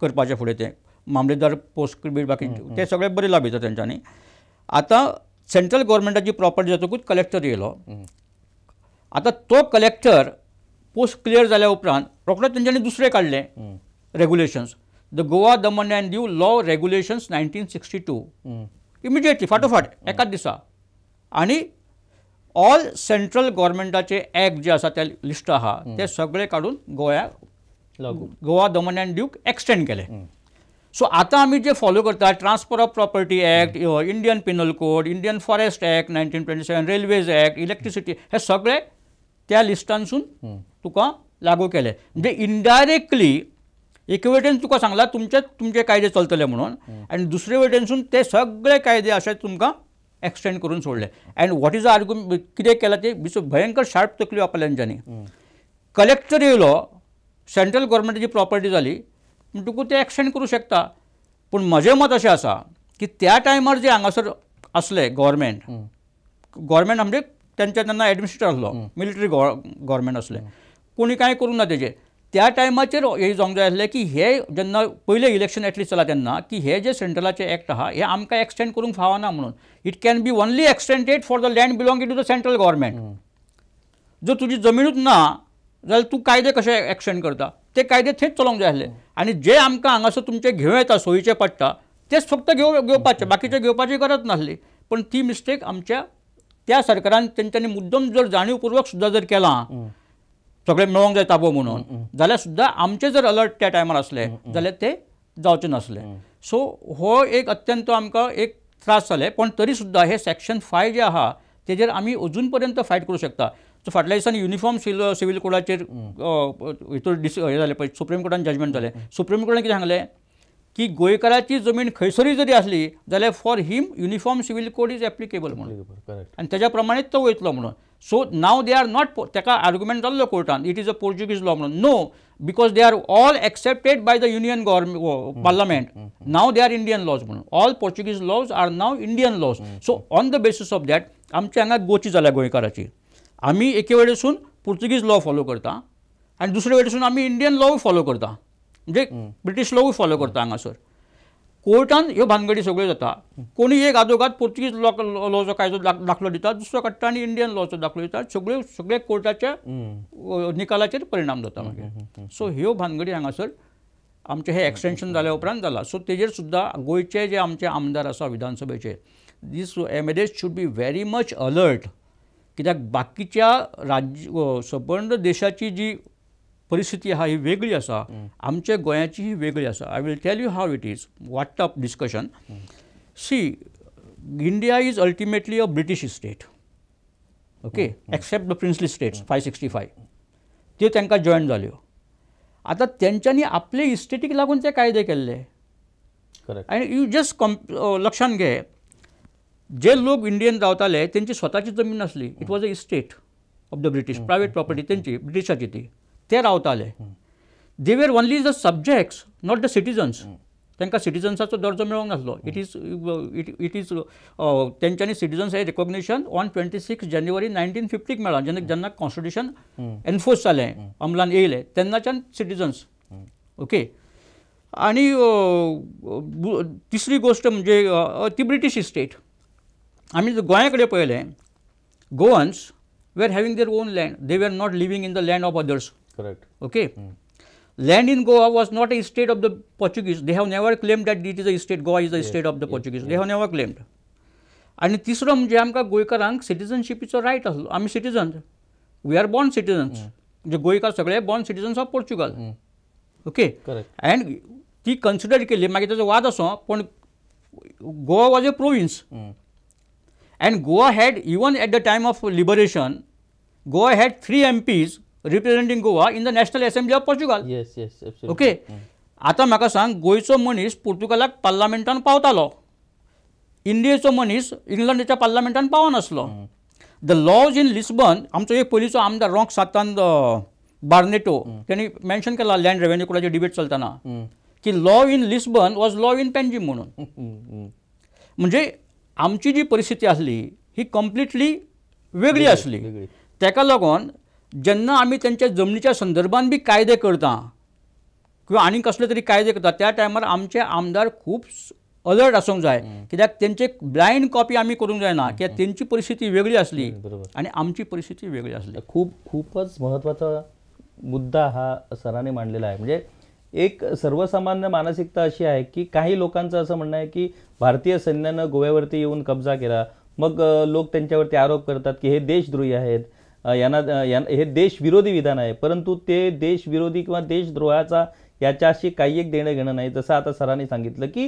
करपाचें फुडें तें मामलेदार पोस्ट बी बाकी ते सगळे बरयला भितर तेंच्यांनी आतां सेंट्रल गोवोरमेंटाची प्रॉपर्टी जातकूच कलेक्टर येयलो आतां तो कलेक्टर पोस्ट क्लियर जाल्या उपरांत रोखडोच तेंच्यांनी दुसरें काडलें regulations the Goa Daman and Diu law regulations nineteen sixty two immediately फाटोफाट एकाच दिसा आणि ऑल सेंट्रल गोवर्मेंटाचे ॲक्ट जे आसा त्या लिस्ट आहात ते सगळे काढून गोया गोवा दमन अँड ड्यूक एक्सटेंड केले सो आता आम्ही जे फॉलो करतात transfer of property act Indian penal code Indian forest act nineteen twenty seven railways act electricity हे सगळे त्या लिस्टांसून तुका लागू केले म्हणजे इनडायरेक्टली एके वटेन तुका सांगला तुमचे तुमचे कायदे चलतले म्हणून आणि दुसरे वटेनसून ते सगळे कायदे असे तुमकां एक्सटेंड करून सोडले and what is a argument कितें केलां तें भयंकर शार्प तकली आपल्याला कलेक्टर येयलो सेंट्रल गव्हर्नमेंटची प्रॉपर्टी जाली म्हणटकूच ते एक्सटेंड करू शकता पण म्हजें मत असे असा की त्या टायमार जे हांगासर असले गोवोरमेंट गव्हर्नमेंट म्हणजे त्यांच्या त्यांना ॲडमिनिस्ट्रेटर आसलो मिलिटरी गव्हर्नमेंट असले कोणी काही करू ना त्याचे त्या टायमाचेर हे जावंक जाय आसलें की हे जेन्ना पयलें इलेक्शन एटलीस्ट चला तेन्ना की हे जे सेंट्रलाचे एक्ट आहा हे आमकां एक्सटेंड करूंक फावना म्हणून it can be only extended for the land belonging to the central government जर तुजी जमीनूच ना जाल्यार तूं कायदे कशे एक्सटेंड करता ते कायदे थंयच चलोवंक जाय आसले आनी जे आमकां हांगासर तुमचे घेवं येता सोयीचे पडटा तेच फक्त घेव घेवपाचे बाकीचे घेवपाची गरज नासली पण ती मिस्टेक आमच्या त्या सरकारान तेंच्यांनी मुद्दम जर जाणीवपूर्वक सुद्दां जर केलां सगळे मेळोंक जाय ताबो म्हणून जाल्यार सुद्दां आमचे जर अलर्ट त्या टायमार असले जाल्यार ते जावचे नासले सो हो एक अत्यंत आमकां एक त्रास जाले पण तरी सुद्दां हे सेक्शन फाय जे आहा तेजेर आमी अजून पर्यंत फायट करूं शकता सो फाटल्या दिसांनी युनिफॉर्म सिव्हिल सिव्हिल कोडाचेर हितूर डिस हे जालें पळय सुप्रीम कोर्टान जजमेंट झाले सुप्रीम कोर्टान कितें सांगलें की गोंयकाराची जमीन खैसरी जरी आसली जाल्यार for him uniform civil code is applicable म्हणून आनी तेज्या प्रमाणेच तो वयतलो म्हणून so now they are not ते आर्ग्युमेंट जाल्लो कोर्टान it is a Portuguese law म्हणून no because they are all accepted by the union गोव्हर्मे parliament now they R Indian laws म्हणून all Portuguese laws are now Indian laws so on the basis of that आमच्या हंगा गोची झाल्या गोयकाराची आम्ही वेळेसून पोर्तुगीज law follow करता आणि दुसरे वेळेसून आम्ही इंडियन लॉ फॉलो म्हणजे ब्रिटिश लॉ फॉलो करता सर कोर्टान ह्यो भानगडी सगळ्यो जाता कोणी एक आदोगाद पोर्तुगीज लॉ लॉचो कायदो दाखलो दिता दुसरो काडटा आनी इंडियन लॉचो दाखलो दिता सगळ्यो सगळे कोर्टाच्या निकालाचेर परिणाम जाता मागीर सो ह्यो भानगडी हांगासर आमचे हे एक्सटेंशन जाल्या उपरांत जाला सो तेजेर सुद्दां गोंयचे जे आमचे आमदार आसा विधानसभेचे दीस M L As should be very much alert कित्याक बाकीच्या राज्य संबंद देशाची जी परिस्थिती हा ही वेगळी आसा आमच्या गोंयाची ही वेगळी असा I will tell you how it is what discussion see India is ultimately a British state okay except the princely states five sixty five त्यो तांकां जॉयन जाल्यो आतां तेंच्यांनी आपले इस्टेटीक लागून ते कायदे केल्ले आनी यू जस्ट कम लक्षांत घे जे लोक इंडियन रावताले तेंची स्वताची जमीन नसली it was a estate of the British private property त्यांची ब्रिटिशाची ती ते रावताले they were only the subjects not the citizens त्यांना सिटीजन्सचा दर्जा मेळोंक नासलो it is it it is तेंच्यांनी सिटीजन्स हे रेकॉग्नेशन ऑन ट्वेंटी सिक्स जानेवारी नायन्टीन फिफ्टीक मेळा जेन्ना जेन्ना कॉन्स्टिट्युशन एनफोर्स झाले अंमलान येले तेन्नाच्यान सिटीजन्स ओके आणि तिसरी गोष्ट म्हणजे ती ब्रिटीश इस्टेट आम्ही गोयाकडे पहिले Goans were having their own land they were not living in the land of others Correct. Okay. Mm. Land in Goa was not a state of the Portuguese. They have never claimed that it is a state. Goa is a yes. state of the yes. Portuguese. Yes. They have never claimed. आणि तिसरं म्हणजे आमकां गोंयकारांक सिटिजनशिपीचो right आसलो आमी citizen we are born citizen म्हणजे गोंयकार सगळे born citizens of Portugal okay and ती कन्सिडर केली मागीर ताजो वाद असो पण Goa was a province and Goa had even at the time of liberation Goa had three M Ps representing Goa in the national assembly of Portugal yes yes okay आता म्हाका सांग गोंयचो मनीस पोर्तुगालाक पार्लामेंटान पावतालो इंडियेचो मनीस इंग्लंडच्या पार्लामेंटान पावनासलो द लॉज इन लिस्बन आमचो एक पयलींचो आमदार रॉक सातान बार्नेटो mm. त्यांनी मेन्शन केला लँड रेव्हेन्यू कोडाची डिबेट चलताना mm. की law in Lisbon was law in Panjim म्हणून [laughs] mm, म्हणजे आमची जी परिस्थिती आसली ही कंप्लिटली वेगळी आसली तेका लागून ज्यांना आम्ही त्यांच्या जमनीच्या संदर्भात बी कायदे करता किंवा आणि कसले तरी कायदे करता त्या टायमार आमचे आमदार खूप अलर्ट आसूंक जाय कित्याक त्यांचे ब्लाइंड कॉपी आमी करूंक जायना कित्याक त्यांची परिस्थिती वेगळी असली आणि आमची परिस्थिती वेगळी असली खूप खूपच महत्त्वाचा मुद्दा हा सरांनी मांडलेला आहे म्हणजे एक सर्वसामान्य मानसिकता अशी आहे की काही लोकांचं असं म्हणणं आहे की भारतीय सैन्यानं गोव्यावरती येऊन कब्जा केला मग लोक त्यांच्यावरती आरोप करतात की हे देशद्रोही आहेत यांना यां हे देशविरोधी विधान आहे परंतु ते देशविरोधी किंवा देशद्रोहाचा याच्याशी काही एक देणं घेणं नाही जसं आता सरांनी सांगितलं की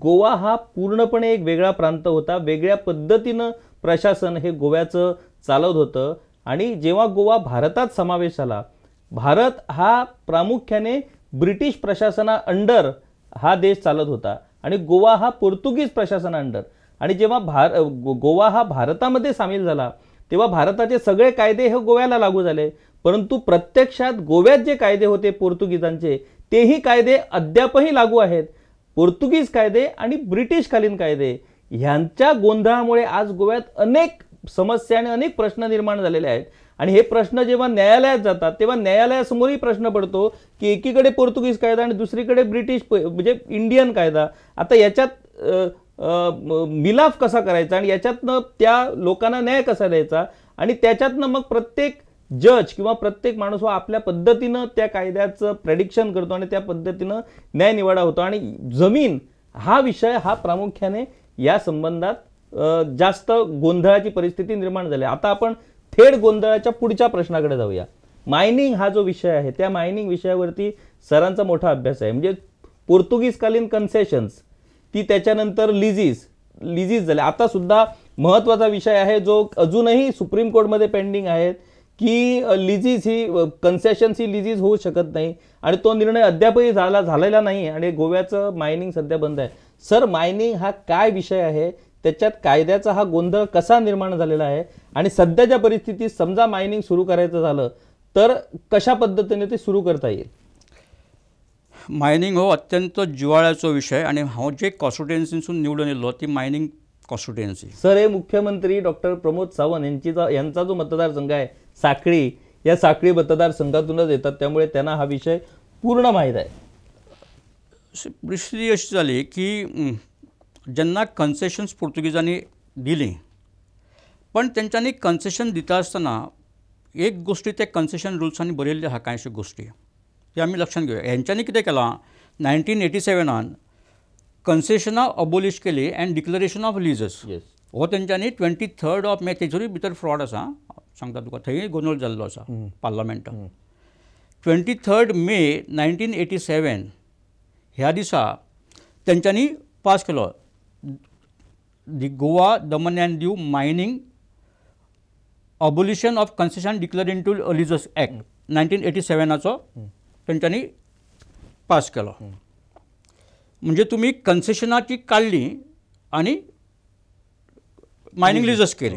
गोवा हा पूर्णपणे एक वेगळा प्रांत होता वेगळ्या पद्धतीनं प्रशासन हे गोव्याचं चालवत होतं आणि जेव्हा गोवा भारतात समावेश झाला भारत हा प्रामुख्याने ब्रिटिश प्रशासना अंडर हा देश चालत होता आणि गोवा हा पोर्तुगीज प्रशासना अंडर आणि जेव्हा भार गोवा हा भारतामध्ये सामील झाला तेव्हा भारताचे सगळे कायदे हे गोव्याला लागू झाले परंतु प्रत्यक्षात गोव्यात जे कायदे होते पोर्तुगीजांचे तेही कायदे अद्यापही लागू आहेत पोर्तुगीज कायदे आणि ब्रिटिशकालीन कायदे ह्यांच्या गोंधळामुळे आज गोव्यात अनेक समस्या आणि अनेक प्रश्न निर्माण झालेले आहेत आणि हे प्रश्न जेव्हा न्यायालयात जातात तेव्हा न्यायालयासमोरही प्रश्न पडतो की एकीकडे पोर्तुगीज कायदा आणि दुसरीकडे ब्रिटिश म्हणजे इंडियन कायदा आता याच्यात मिलाफ कसा करायचा आणि याच्यातनं त्या लोकांना न्याय कसा द्यायचा आणि त्याच्यातनं मग प्रत्येक जज किंवा प्रत्येक माणूस हा आपल्या पद्धतीनं त्या कायद्याचं प्रेडिक्शन करतो आणि त्या पद्धतीनं न्यायनिवाडा होतो आणि जमीन हा विषय हा प्रामुख्याने या संबंधात जास्त गोंधळाची परिस्थिती निर्माण झाली आता आपण थेट गोंधळाच्या पुढच्या प्रश्नाकडे जाऊया मायनिंग हा जो विषय आहे त्या मायनिंग विषयावरती सरांचा मोठा अभ्यास आहे म्हणजे पोर्तुगीजकालीन कन्सेशन्स ती त्याच्यानंतर लिझीज लिझीज झाले आता सुद्धा महत्त्वाचा विषय आहे जो अजूनही सुप्रीम कोर्टमध्ये पेंडिंग आहेत की लिझीज ही कन्सेशन्स ही लिझीज होऊ शकत नाही आणि तो निर्णय अद्यापही झाला झालेला नाही आणि गोव्याचं मायनिंग सध्या बंद आहे सर मायनिंग हा काय विषय आहे त्याच्यात कायद्याचा हा गोंधळ कसा निर्माण झालेला आहे आणि सध्याच्या परिस्थितीत समजा मायनिंग सुरू करायचं झालं तर कशा पद्धतीने ते सुरू करता येईल मायनिंग हो अत्यंत जिवाळ्याचो विषय आणि हा हो जे कॉन्स्टिट्युएन्सीसून निवडून येलो ती मायनिंग कॉन्स्टिट्युएन्सी सर हे मुख्यमंत्री डॉक्टर प्रमोद सावंत यांची यांचा जो मतदारसंघ आहे साखळी या साखळी मतदारसंघातूनच येतात त्यामुळे त्यांना हा विषय पूर्ण माहीत आहे परिस्थिती अशी झाली की ज्यांना कन्सेशन्स पोर्तुगीजांनी दिली पण त्यांच्यानी कन्सेशन देता असताना एक गोष्टी त्या कन्सेशन रुल्सांनी बरयल्ल्यो हा काहीशी गोष्टी ते आम्ही लक्षात घेवया यांच्यानी किती केलां नायन्टीन एटी सेवनान ऑफ अबोलिश केली अँड डिक्लरेशन ऑफ लिजस हो तेंच्यांनी ट्वेंटी थर्ड ऑफ मे तेचेरूय भितर फ्रॉड असा सांगता तुका थंय गोंधळ जाल्लो आसा parliament twenty third May nineteen eighty seven ह्या दिसा त्यांच्यानी पास केलो the Goa Daman and Diu mining abolition of concession declare to leases act nineteen eighty सेवनाचो त्यांनी पास केला म्हणजे तुम्ही कन्सेशनाची काढली आणि मायनिंग लिजस केली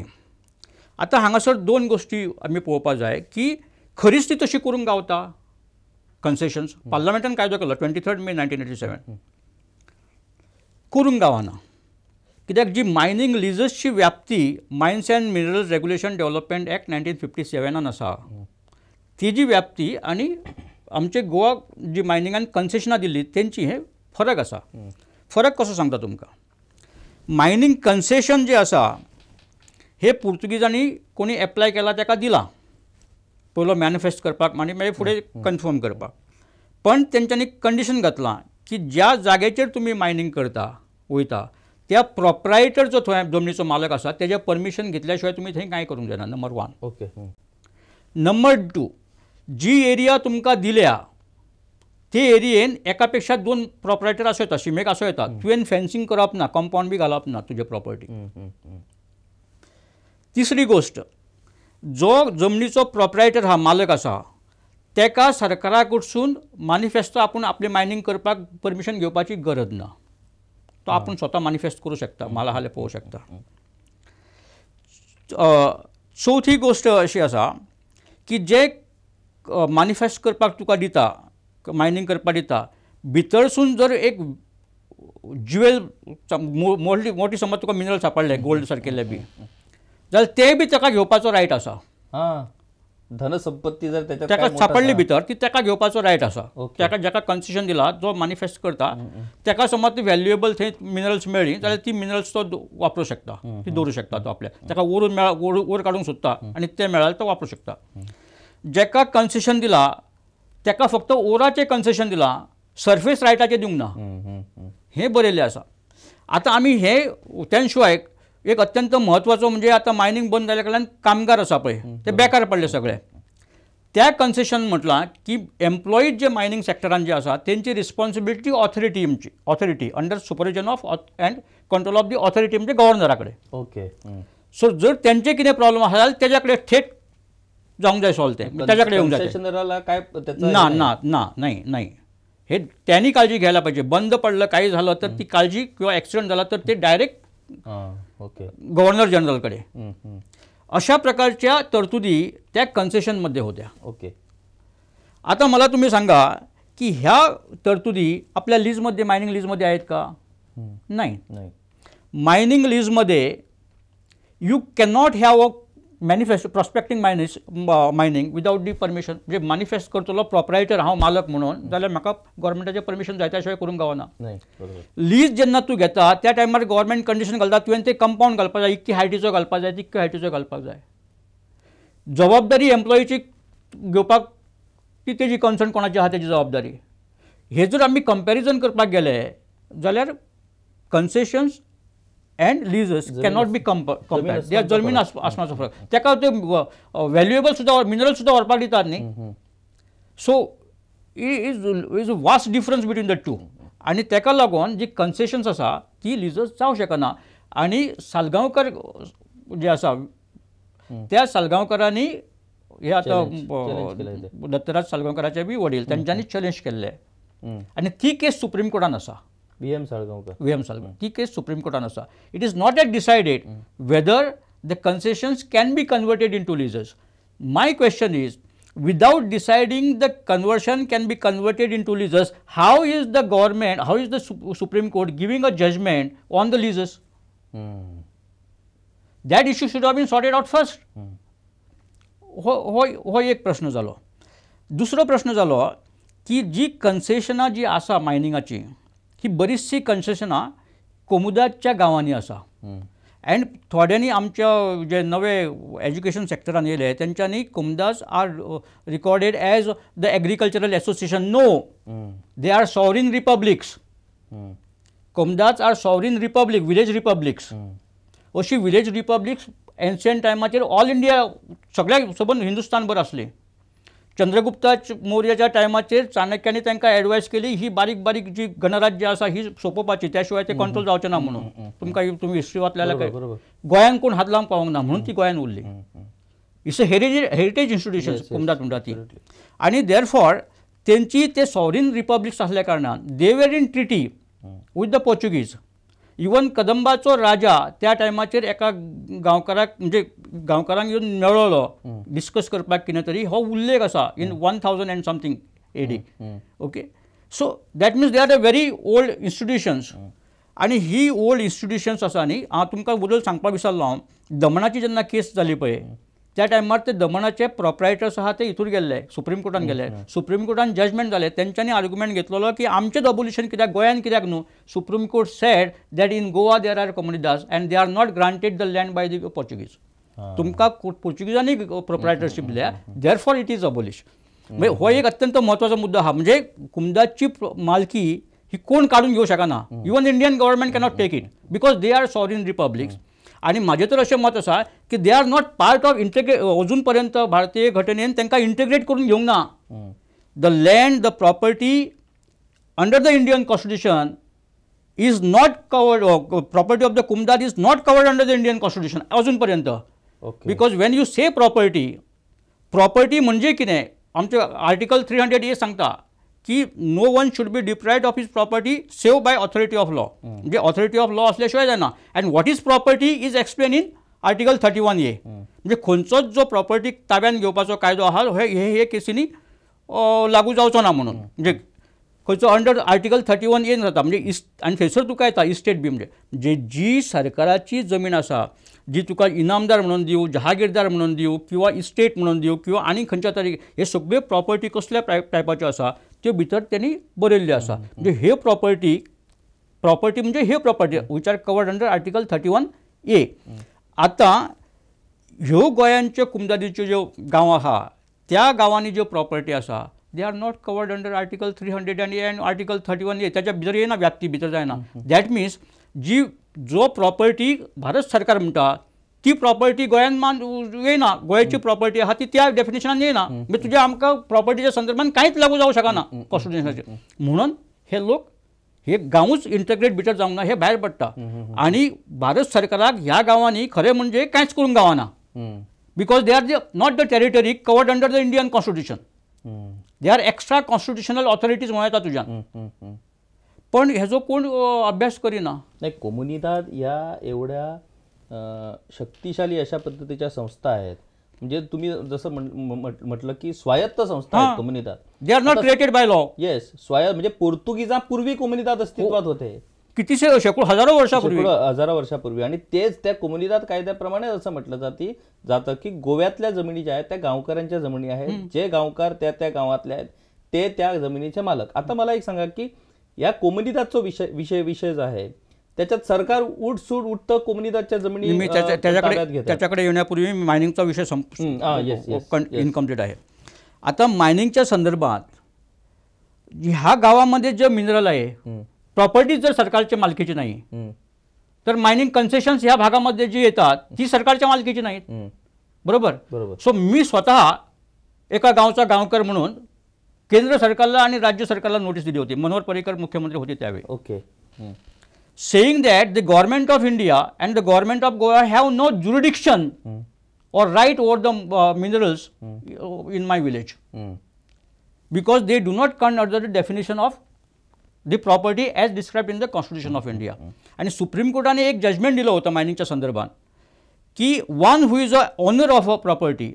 आता हांगासर दोन गोष्टी आम्ही पळोवपाक जाय की खरीच ती तशी करूंक गावता कन्सेशन्स पार्लमेंटान कायदो केलो twenty third May nineteen eighty seven करूंक गावना कित्याक जी मायनिंग लिजसची व्याप्ती mines and minerals regulation development act nineteen fifty सेवनान आसा ती जी व्याप्ती आणि आमचे गोवा जी मायनिंगान कन्सेशनां दिल्ली तेंची हे फरक आसा फरक कसो सांगता तुमकां मायनींग कन्सेशन जे आसा हे पुर्तुगीजांनी कोणी एप्लाय केला ताका दिला पयलो मॅनिफेस्ट करपाक आनी मागीर फुडें कन्फर्म करपाक पण तेंच्यांनी कंडिशन घातलां की ज्या जाग्याचेर तुमी मायनींग करता वयता त्या प्रॉपरायटर जो थंय जमनीचो मालक आसा त्याच्या परमिशन घेतल्या शिवाय तुमी थंय कांय करूंक जायना number one okay number two जी एरिया तुमका दिल्या ते एरियेन एका पेक्षा दोन प्रोप्रायटर असो येतात शिमेक असो येतात तुवें फेन्सिंग करप ना कंपाऊंड बी घालप ना तुजे प्रॉपर्टी तिसरी गोष्ट जो जमनीचो प्रॉपरायटर हा मालक असा त्या सरकारा कडसून मॅनिफेस्टो आपण आपले मायनिंग करपाक परमिशन घेवपाची गरज ना तो आपण स्वतः मॅनिफेस्ट करू शकता माला हाले पोवूं शकता चौथी गोष्ट अशी असा की जे मॅनिफेस्ट करपाक तुका दिता मायनींग करपाक दिता भितरसून जर एक ज्युवेल मोडली मोठी समज तुका मिनरल सापडले गोल्ड सारकेले बी जाल्यार ते बी ताका घेवपाचो रायट आसा धनसंपत्ती जर ताका सापडली भितर ती ताका घेवपाचो रायट आसा ताका जाका कन्सेशन दिला जो मॅनिफेस्ट करता ताका समज ती व्हॅल्युएबल थंय मिनरल्स मेळ्ळी जाल्यार ती मिनरल्स तो वापरूंक शकता ती दवरूंक शकता तो आपल्या ताका वरून मेळा वर काडूंक सोदता आनी ते मेळ्ळे तो वापरूंक शकता जेका कन्सेशन दिला तेका फक्त ओराचे कन्सेशन दिला सरफेस रायटाचे दिवंक ना हे बरेले असा आता आम्ही हे त्यांशिवाय एक अत्यंत म्हत्वाचो म्हणजे आता मायनिंग बंद झाल्या कारण कामगार असा पण ते बेकार पडले सगळे त्या कन्सेशन म्हटलं की एम्प्लॉईज जे मायनिंग सेक्टरात जे असा त्यांची रिस्पॉन्सिबिलिटी ऑथॉरिटी आमची authority under supervision of and control of the authority म्हणजे गव्हर्नराकडे ओके सो जर त्यांचे किती प्रॉब्लेम असाल त्याच्याकडे थेट जाऊन जाय सॉल्व ते म्हणजे त्याच्याकडे येऊन जाते काय ना ना ना नाही नाही हे त्यांनी काळजी घ्यायला पाहिजे बंद पडलं काही झालं तर ती काळजी किंवा ॲक्सिडेंट झाला तर ते डायरेक्ट ओके गव्हर्नर जनरलकडे अशा प्रकारच्या तरतुदी त्या कन्सेशनमध्ये होत्या ओके आता मला तुम्ही सांगा की ह्या तरतुदी आपल्या लीजमध्ये मायनिंग लीजमध्ये आहेत का नाही मायनिंग लीजमध्ये you cannot have a manifest prospecting mines mining without the permission म्हणजे मॅनिफेस्ट करतलो प्रॉपरायटर हांव मालक म्हणून जाल्यार म्हाका गव्हर्मेंटाचें परमिशन जाय त्या शिवाय करूंक गावना लीज जेन्ना तूं घेता त्या टायमार गव्हर्मेंट कंडिशन घालता तुवें ते कंपाऊंड घालपाक जाय इतकी हायटीचो घालपाक जाय तितकी हायटीचो घालपाक जाय जबाबदारी एम्प्लॉईची घेवपाक ती तेजी कन्सर्न कोणाची आहा त्याची जबाबदारी हे जर आमी कंपेरिजन करपाक गेले जाल्यार concessions and leases cannot be they are जमीन आसमाचो फरक तेका ते व्हॅल्युएबल सुद्दां मिनरल सुद्दां व्हरपाक दितात न्ही so is is a vast difference between the two आणि तेका लागून जी कन्सेशन्स आसा ती लिजर्स जाऊ शकना आणि सालगांवकर जे आसा त्या सालगांवकारांनी हे आता दत्तराज सालगावकरचे बी वडील तेंच्यांनी चॅलेंज केल्ले आणि ती केस सुप्रीम कोर्टान आसा वीएम सालगाव वीएम सागम ती सुप्रीम कोर्टान असा it is not yet decided whether the concession can be converted into leases my question is without deciding the conversion can be converted into leases how is the government how is the supreme court giving a judgment on the leases that issue have been sorted out first हो एक प्रश्न झाला दुसरो प्रश्न झाला की जी कन्सेशनां जी आसा मयनिंगची ही बरीचशी कन्सेशनां कोमुदाच्या गावांनी असा अँड थोड्यांनी आमच्या जे नवे एज्युकेशन सेक्टरात येले त्यांच्यानी कुमदास are recorded as the agricultural association no they are sovereign republics कोमदास are sovereign republic village republics अशी विलेज रिपब्लिक्स एन्शियंट टायमाचेर ऑल इंडिया सगळ्या सबंद हिंदुस्तानभर असले चंद्रगुप्ता मौर्याच्या टायमाचेर चाणक्यानी तांकां एडवायस केली ही बारीक बारीक जी गणराज्य असा ही सोपोवपाची त्याशिवाय ते कंट्रोल जावचे ना म्हणून तुमकां तुमी हिस्ट्री वाचलेल्या काय गोंयांत कोण हात लावंक पावंक ना म्हणून ती गोंयांत उरली it's a heritage heritage institution कुमदात म्हणटा ती आणि देअर फॉर ते सॉरीन रिपब्लिक्स असल्या कारणान they were in treaty with the Portuguese even कदंबाचो राजा त्या टायमाचेर एका गांवकाराक म्हणजे गांवकारांक येवन मेळलो डिस्कस करपाक कितें तरी हो उल्लेख आसा in one thousand and something AD okay so that means they are a very old institutions आनी ही ओल्ड इन्स्टिट्युशन्स आसा न्ही हांव तुमकां बदल सांगपाक विसरलो हांव दमणाची जेन्ना केस जाली पळय त्या टायमार ते दमनाचे प्रॉपरायटर्स आहात ते इथून गेल्ले सुप्रीम कोर्टान गेले सुप्रीम कोर्टान जजमेंट झाले त्यांच्यानी आर्ग्युमेंट घेतलेलो की आमचे अबोल्युशन कित्याक गोंयान कित्याक न्हू supreme court said that in Goa there are कम्युनिदास and they are not granted the land by the Portuguese तुमकां पोर्चुगीजांनी प्रोपरायटरशीप दिल्या there for it is abolish म्हणजे हो एक अत्यंत महत्त्वाचा मुद्दा आहा म्हणजे कुमदाची मालकी ही कोण काढून घेऊ शकना even Indian government cannot take it because they are sovereign republics आणि माझे तर असे मत असा की they are not part of integrate अजूनपर्यंत पर्यंत भारतीय घटनेन त्यांना इंटिग्रेट करून घेऊ ना the land the property under the Indian constitution is not covered property of the कुमदार is not covered under the Indian constitution अजूनपर्यंत because when you say property property म्हणजे नाही आमचे आर्टिकल थ्री हंड्रेड ए सांगता की no one should be deprived of his property save by authority of law म्हणजे authority of law असल्याशिवाय जाणार and what is property is explain in article thirty one A म्हणजे खंयचोच जो property ताब्यान घेवपाचो कायदो आहा हे हे केसींनी लागू जावचो ना म्हणून hmm. म्हणजे खंयचो under article thirty one A जाता म्हणजे इस्ट आनी थंयसर तुका येता इस्टेट बी म्हणजे जे जी सरकाराची जमीन आसा जी तुका इनामदार म्हणून दिव जहागीरदार म्हणून दिव किंवा इस्टेट म्हणून दिव किंवा आनी खंयच्या तरी हे सगळ्यो प्रॉपर्टी कसल्या टायपाच्यो आसा ते भितर त्यांनी बरयल्ले आसा म्हणजे हे प्रॉपर्टी प्रॉपर्टी म्हणजे हे property which are covered under article thirty one A आता ह्यो गोंयांच्यो कुमदादीच्यो ज्यो गांवां आहा त्या गांवांनी ज्यो प्रॉपर्टी आसा they are not covered under article three hundred and A article thirty one A त्याच्या भितर येना व्याप्ती भितर जायना दॅट मिन्स जी जो प्रॉपर्टी भारत सरकार म्हणटा ती प्रॉपर्टी गोंयांत येना गोयची प्रॉपर्टी आहा ती त्या डेफिनेशन येना म्हणजे तुझ्या आमकां प्रॉपर्टीच्या संदर्भात कांयच लागू जाऊ शकना कॉन्स्टिट्युशनाचें म्हणून हे लोक हे गांवूच इंटरग्रेट भितर जावंक ना हे भायर पडटा आणि भारत सरकाराक ह्या गावांनी खरें म्हणजे कांयच करून गावना because they are not the territory covered under the Indian constitution they are extra constitutional authorities म्हणून येता तुज्यान पण हेजो कोण अभ्यास करिना लायक कोमुनिदाद ह्या एवढ्या शक्तिशाली अशा पद्धतीच्या संस्था आहेत म्हणजे तुम्ही जसं म्हटलं की स्वायत्त संस्था आहेत they are not created by law yes स्वायत्त म्हणजे पूर्वी कोम्युनितात अस्तित्वात हो. होते कितीशे शेकडो हजारो वर्षापूर्वी हजारो वर्षापूर्वी आणि तेच त्या कोम्युनितात कायद्याप्रमाणे असं म्हटलं जाते जातं की गोव्यातल्या जमिनी ज्या आहेत त्या गावकऱ्यांच्या जमिनी आहेत जे गावकार त्या त्या गावातल्या आहेत ते त्या जमिनीचे मालक आता मला एक सांगा की या कोम्युनिताचा विषय विषय विषय जो आहे त्याच्यात सरकार उठसूट उठतं कोमनीदाच्या जमिनी त्याच्याकडे त्याच्याकडे येण्यापूर्वी मी मायनिंगचा विषय संप इनकम्प्लीट आहे आता मायनिंगच्या संदर्भात ह्या गावामध्ये जे मिनरल आहे प्रॉपर्टी जर सरकारच्या मालकीची नाही तर मायनिंग कन्सेशन्स ह्या भागामध्ये जी येतात ती सरकारच्या मालकीची नाहीत बरोबर बरोबर सो मी स्वतः एका गावचा गावकर म्हणून केंद्र सरकारला आणि राज्य सरकारला नोटीस दिली होती मनोहर पर्रिकर मुख्यमंत्री होते त्यावेळी okay saying that the government of India and the government of Goa have no jurisdiction mm. or right over the uh, minerals mm. in my village mm. because they do not come under the definition of the property as described in the constitution of India. and Court has a judgment in the mining hota mining cha one who is a owner a a property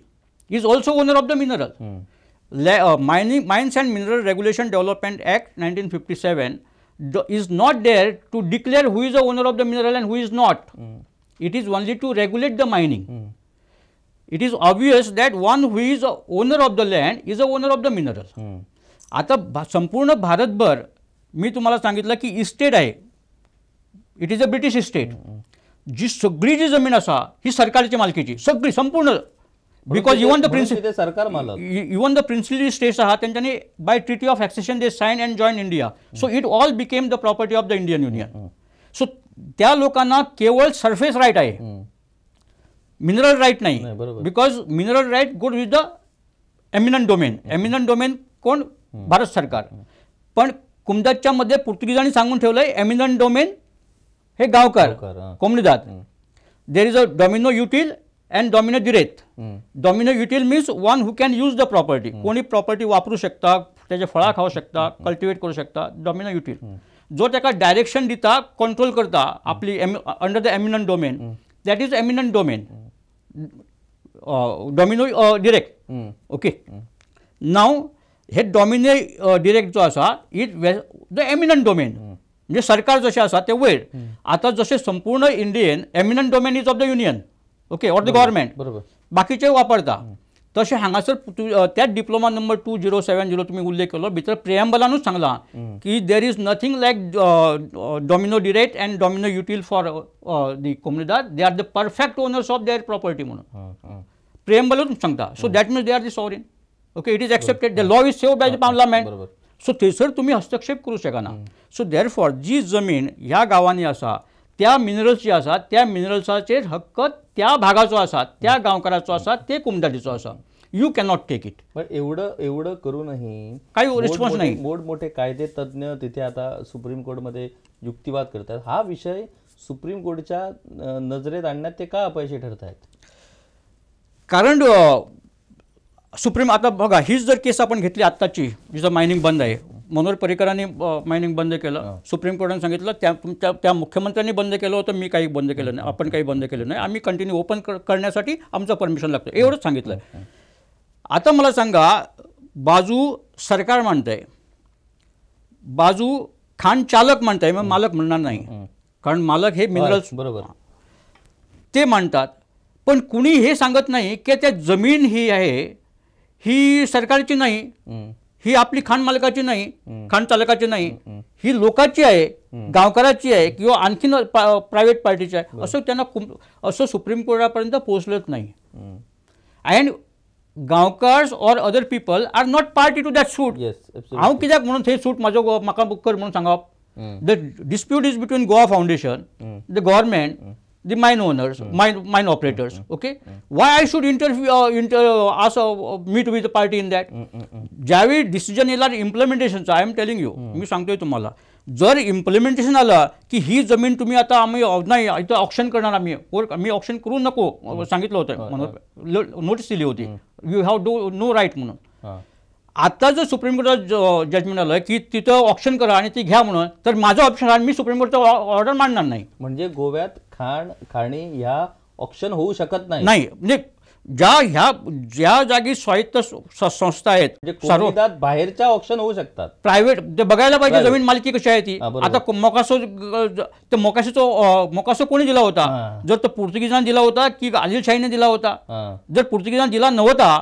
is also owner of the mineral mining uh, mining, Mines and Mineral Regulation Development Act 1957 do, is not there to declare who is the owner of the mineral and who is not. Mm. It is only to regulate the mining. Mm. It is obvious that one who is a owner of the land is a owner of the mineral. Mm. आता भा, संपूर्ण भारतभर मी तुम्हाला सांगितलं की estate आहे it is a British estate जी सगळी जी जमीन असा ही सरकारच्या मालकीची सगळी संपूर्ण बिकॉज इवन द प्रिन्सिपल सरकार इवन द प्रिन्सिपली स्टेट्स आहात त्यांच्यानी by treaty of accession they sign and join India so it all became the property of the Indian union so त्या लोकांना केवळ सरफेस राईट आहे मिनरल mm. राईट नाही because mineral right good with the eminent domain eminent domain कोण mm. Bharat सरकार mm. पण कुमदाच्या मध्ये पोर्तुगीजांनी सांगून ठेवलंय एमिनंट डोमेन हे गावकर कोमणीदात देर इज अ डोमिनो युटील अँड डॉमिनो दिरेत डॉमिनो युटील means one who can use the property कोणी प्रॉपर्टी वापरू शकता त्याचे फळां खाऊ शकता कल्टिवेट करू शकता डॉमिनो युटील जो ताका डायरेक्शन दिता कंट्रोल करता आपली under the eminent domain that is eminent domain डॉमिनो डिरेक्ट ओके नाव हे डॉमिनो डिरेक्ट जो आसा इट द एमिनंट डोमेन म्हणजे सरकार जशें आसा ते वयर आता जसे संपूर्ण Indian eminent domain is of the union okay or the government बरोबर बाकीचे वापरता तसे हांगासर त्याच diploma number two zero seven zero तुमी उल्लेख केला भितर प्रिएम्बलानूच सांगला की देर इज नथींग लाईक डॉमिनो डिरेट अँड डॉमिनो युटील फॉर दी कोमनिदार they are the perfect owners of their property म्हणून प्रिएम्बलूच सांगता so that means they are the sovereign okay it is accepted the law is save by the parliament so थंयसर तुम्ही हस्तक्षेप करू शकना सो देअर फॉर जी जमीन ह्या गावांनी असा त्या मिनरल्स जे असतात त्या मिनरल्सचे हक्क त्या भागाचो असा त्या गावकाराचो असा ते कुमदाटीचो असा यू कॅनॉट टेक इट पण एवढं एवढं करूनही काही रिस्पॉन्स नाही मोठमोठे कायदे तज्ज्ञ तिथे आता सुप्रीम कोर्टमध्ये युक्तिवाद करतात हा विषय सुप्रीम कोर्टच्या नजरेत आणण्यात ते का अपयशी ठरत आहेत कारण सुप्रीम आता बघा हीच जर केस आपण घेतली आत्ताची जिचं मायनिंग बंद आहे मनोहर पर्रिकरांनी मायनिंग बंद केलं सुप्रीम कोर्टाने सांगितलं त्या तुमच्या त्या मुख्यमंत्र्यांनी बंद केलं होतं मी काही बंद केलं नाही आपण काही बंद केलं नाही आम्ही कंटिन्यू ओपन करण्यासाठी आमचं परमिशन लागतं एवढंच सांगितलं आता मला सांगा बाजू सरकार आहे बाजू खाण चालक आहे मग मालक म्हणणार नाही कारण मालक हे मिनरल्स बरोबर ते मांडतात पण कुणी हे सांगत नाही की त्या जमीन ही आहे ही सरकारची नाही ही आपली खाण मालकाची नाही खाण चालकाची नाही ही लोकाची आहे गावकऱ्याची आहे किंवा आणखीन प्रायव्हेट पार्टीची आहे असं त्यांना असं सुप्रीम कोर्टापर्यंत पोहोचलंच नाही अँड गावकर्स or other people are not party to that suit हा कित्याक म्हणून हे सूट माझं म्हाका बुक कर म्हणून सांगप the dispute is between Goa foundation the government the mine owners mm. mine mine operators. Mm. Okay, mm. why I should interview, uh, inter uh, ask, uh, that uh, hmm, hmm, hmm. ज्यावेळी decision येणार इम्प्लिमेंटेशनचं I am telling you मी सांगतोय तुम्हाला जर implementation आलं की ही जमीन तुम्ही आता आम्ही नाही इथं ऑप्शन करणार आम्ही मी ऑप्शन करू नको सांगितलं होतं म्हणून नोटीस दिली होती you have do no right म्हणून आता जर सुप्रीम कोर्टात जजमेंट आलं की तिथं ऑप्शन करा आणि ती घ्या म्हणून तर माझा ऑप्शन आहे मी सुप्रीम कोर्टचा ऑर्डर मांडणार नाही म्हणजे गोव्यात खाण खाणे ह्या ऑप्शन होऊ शकत नाही नाही म्हणजे ज्या ह्या ज्या जागी स्वायत्त संस्था आहेत म्हणजे बाहेरच्या ऑप्शन होऊ शकतात प्रायव्हेट बघायला पाहिजे जमीन मालकी कशी आहे ती आता मोकासो ते मोकासोचो मोकासो कोणी दिला होता जर तो पोर्तुगीजांना दिला होता की आदिलशाहीने दिला होता जर पोर्तुगीजांना दिला नव्हता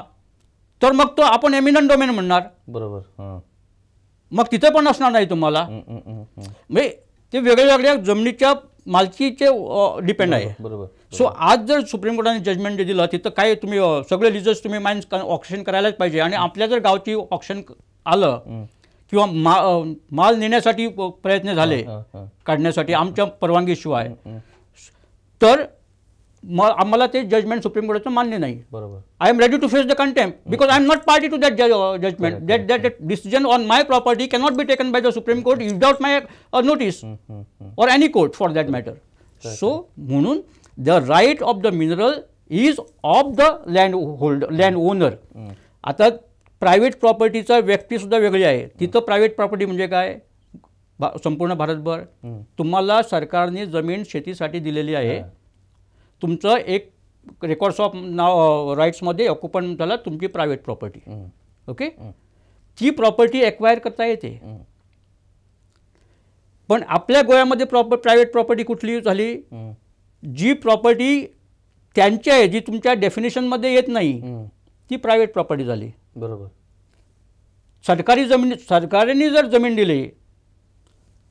तर मग तो आपण एमिनंट डोमेन म्हणणार बरोबर मग तिथे पण असणार नाही तुम्हाला म्हणजे ते वेगळ्या वेगळ्या जमिनीच्या मालकीचे डिपेंड आहे बरोबर सो आज जर सुप्रीम कोर्टाने जजमेंट दिलं तिथं काय तुम्ही सगळे लिजर्स तुम्ही माइन्स ऑक्शन करायलाच पाहिजे आणि आपल्या जर गावची ऑक्शन आलं किंवा माल नेण्यासाठी प्रयत्न झाले काढण्यासाठी आमच्या परवानगीशिवाय तर आम्हाला ते जजमेंट सुप्रीम कोर्टाचं मान्य नाही बरोबर I am ready to face the contempt because I am not party to that judgment that that decision on my property cannot be taken by the supreme court without my notice or any court for that matter so म्हणून the right of the mineral is of the land hold land owner आता private प्रॉपर्टीचा व्यक्तीसुद्धा वेगळी आहे hmm. तिथं private property म्हणजे काय संपूर्ण भारतभर hmm. तुम्हाला सरकारने जमीन शेतीसाठी दिलेली आहे तुमचं एक रेकॉर्ड्स ऑफ नाव राईट्समध्ये ऑक्युपन झाला तुमची प्रायव्हेट प्रॉपर्टी ओके ती प्रॉपर्टी एक्वायर करता येते पण आपल्या गोव्यामध्ये प्रॉपर प्रायव्हेट प्रॉपर्टी कुठली झाली जी प्रॉपर्टी त्यांची आहे जी तुमच्या डेफिनेशनमध्ये येत नाही ती प्रायव्हेट प्रॉपर्टी झाली बरोबर सरकारी जमीन सरकारने जर जमीन दिली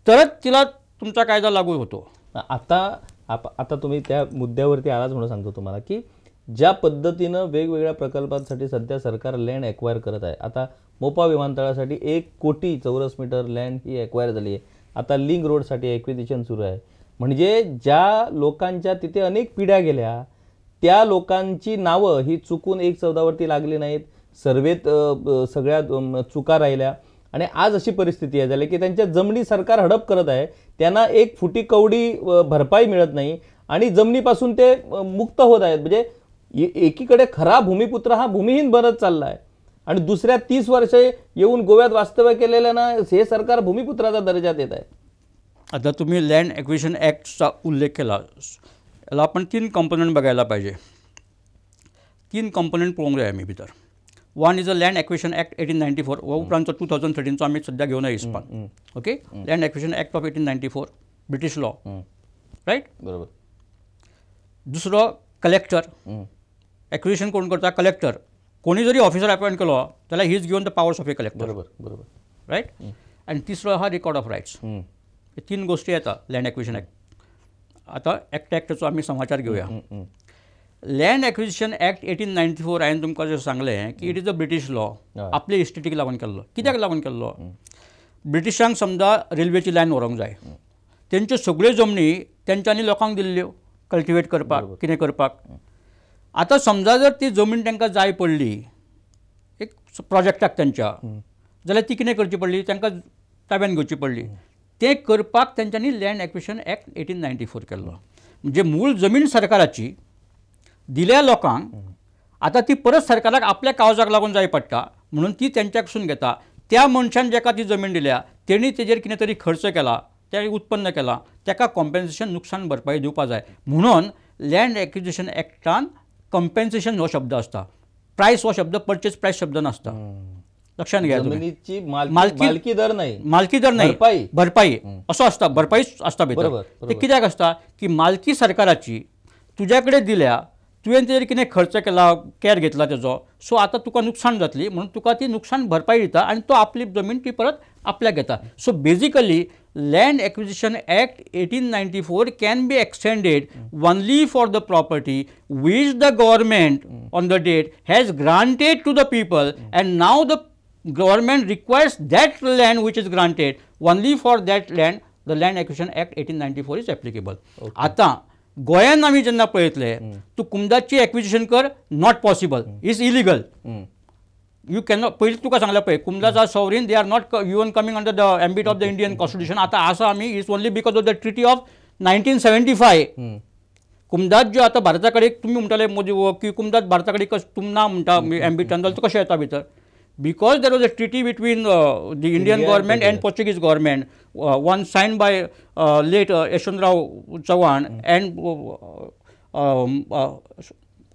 तरच तिला तुमचा कायदा लागू होतो आता आप आता तुम्ही त्या मुद्द्यावरती आलाच म्हणून सांगतो तुम्हाला की ज्या पद्धतीनं वेगवेगळ्या प्रकल्पांसाठी सध्या सरकार लँड ॲक्वायर करत आहे आता मोपा विमानतळासाठी एक कोटी चौरस मीटर लँड ही ॲक्वायर झाली आहे आता लिंक रोडसाठी ॲक्विजिशन सुरू आहे म्हणजे ज्या लोकांच्या तिथे अनेक पिढ्या गेल्या त्या लोकांची नावं ही चुकून एक चौदावरती लागली नाहीत सर्वेत सगळ्या चुका राहिल्या आणि आज अशी परिस्थिती आहे झाली की त्यांच्या जमिनी सरकार हडप करत आहे त्यांना एक फुटी कवडी भरपाई मिळत नाही आणि जमिनीपासून ते मुक्त होत आहेत म्हणजे एकीकडे खरा भूमिपुत्र हा भूमिहीन बनत चालला आहे आणि दुसऱ्या तीस वर्षे येऊन गोव्यात वास्तव्य केलेल्यानं हे सरकार भूमिपुत्राचा दर्जा देत आहे आता तुम्ही लँड ॲक्विशन ॲक्टचा उल्लेख केला याला आपण तीन कंपोनंट बघायला पाहिजे तीन कंपोनंट पोहोचले आहे मी भीतर one is a land acquisition act eighteen ninety four व उपरांतचा टू थाउजंड थर्टीनचं आमी सध्या घेवन हिस्पान okay land acquisition act of eighteen ninety four British law right बरोबर दुसरं कलेक्टर ॲक्विशन कोण करता कलेक्टर कोणी जरी ऑफिसर अपॉइंट केलो त्याला he's given the powers of a collector बरोबर बरोबर राईट आणि तिसरं हा रेकॉर्ड ऑफ राईट्स तीन गोष्टी येतात लँड ॲक्विशन ॲक्ट आता ॲक्ट ॲक्टचो आम्ही समाचार घेऊया land acquisition act eighteen ninety four हांवें तुमकां जर सांगलें की it is a British law आपले इस्टेटीक लागून केलं कित्याक लागून केलं ब्रिटिशांक समजा रेल्वेची लायन व्हरोंक जाय तेंच्यो सगळ्यो जमनी तेंच्यांनी लोकांक दिल्ल्यो कल्टिवेट करपाक कितें करपाक आतां समजा जर ती जमीन तांकां जाय पडली एक प्रोजेक्टाक त्यांच्या जाल्यार ती कितें करची पडली तांकां ताब्यान घेवची पडली ते करपाक land acquisition act eighteen ninety four केल्लो म्हणजे मूळ जमीन सरकाराची दिल्या लोकांक आता ती परत सरकाराक आपल्या काळजाक लागून जाय पडटा म्हणून ती त्यांच्याकडसून घेता त्या मनशान जेका ती जमीन दिल्या तेणी तेजेर कितें तरी खर्च केला ते उत्पन्न केला ताका कॉम्पेन्सेशन नुकसान भरपाई दिवपाक जाय म्हणून लँड एक्विजिशन एक्टान कॉम्पेन्सेशन हो शब्द आसता प्रायस हो शब्द परचेस प्रायस शब्द नसता लक्षात घ्या जमिनीची मालकी दर नाही नाही भरपाई भरपाई असो असता भरपाई असता भितर ते कित्याक असता की मालकी सरकाराची तुझ्याकडे दिल्या तुवें जर कितें खर्च केला कॅर घेतला तेजो सो आतां तुका नुकसान जातली म्हणून तुका ती नुकसान भरपाई दिता आनी तो आपली जमीन ती परत आपल्याक घेता so basically land acquisition act eighteen ninety four can be extended only for the property which the government on the date has granted to the people and now the government requires that land which is granted only for that land the land acquisition act eighteen ninety four is applicable आतां गोयन आम्ही जेन्ना पळतले तू कुमदादची acquisition कर not possible is illegal you can पयलीं तुका सांगलं पळय कुमदास are sovereign they are not you even coming under the ambit of the Indian constitution आता आसा आम्ही is only because of the treaty of nineteen seventy five कुमदाद जो आता भारताकडे तुम्ही तुमी मोदी की कुमदाद भारताकडे कडेन तुमना म्हणटा एम्बिट अंदाज तो येता भितर because there was a treaty between uh, the Indian India government and, and Portuguese government, uh, one signed by uh, late uh, Yashwantrao Chauhan mm. and um,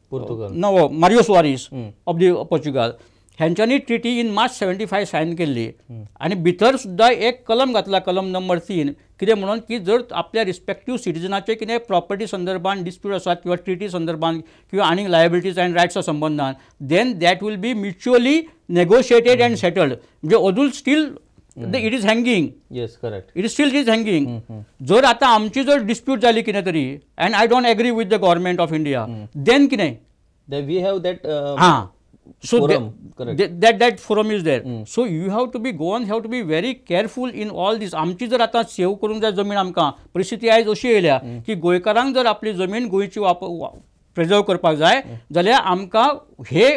Portugal. No, Mario Suarez mm. of the Portugal. ह्यांच्यानी treaty in March seventy five sign केली आणि भितर सुद्धा एक कलम घातला कलम number तीन कितें म्हणून की जर आपल्या रिस्पेक्टीव सिटिजनाचे कितें प्रॉपर्टी संदर्भान डिस्प्यूट आसात किंवा ट्रिटी संदर्भान किंवा आनीक लायबिलिटीज एंड रायट्सा संबंदान then that will be mutually negotiated and settled म्हणजे अजून still it is hanging yes correct it is still is hanging जर आता आमची जर डिस्प्यूट जाली कितें तरी and I don't agree with the government of India then कितें वी हॅव दॅट हां so forum, correct. That, that that forum is there. Mm. So you have to be go on, have to be very careful in all this. आमची जर आता save करून जर जमीन आमकां परिस्थिती आयज अशी येयल्या hmm. की गोंयकारांक जर आपली जमीन गोंयची वापर प्रिजर्व करपाक जाय hmm. जाल्यार आमकां हे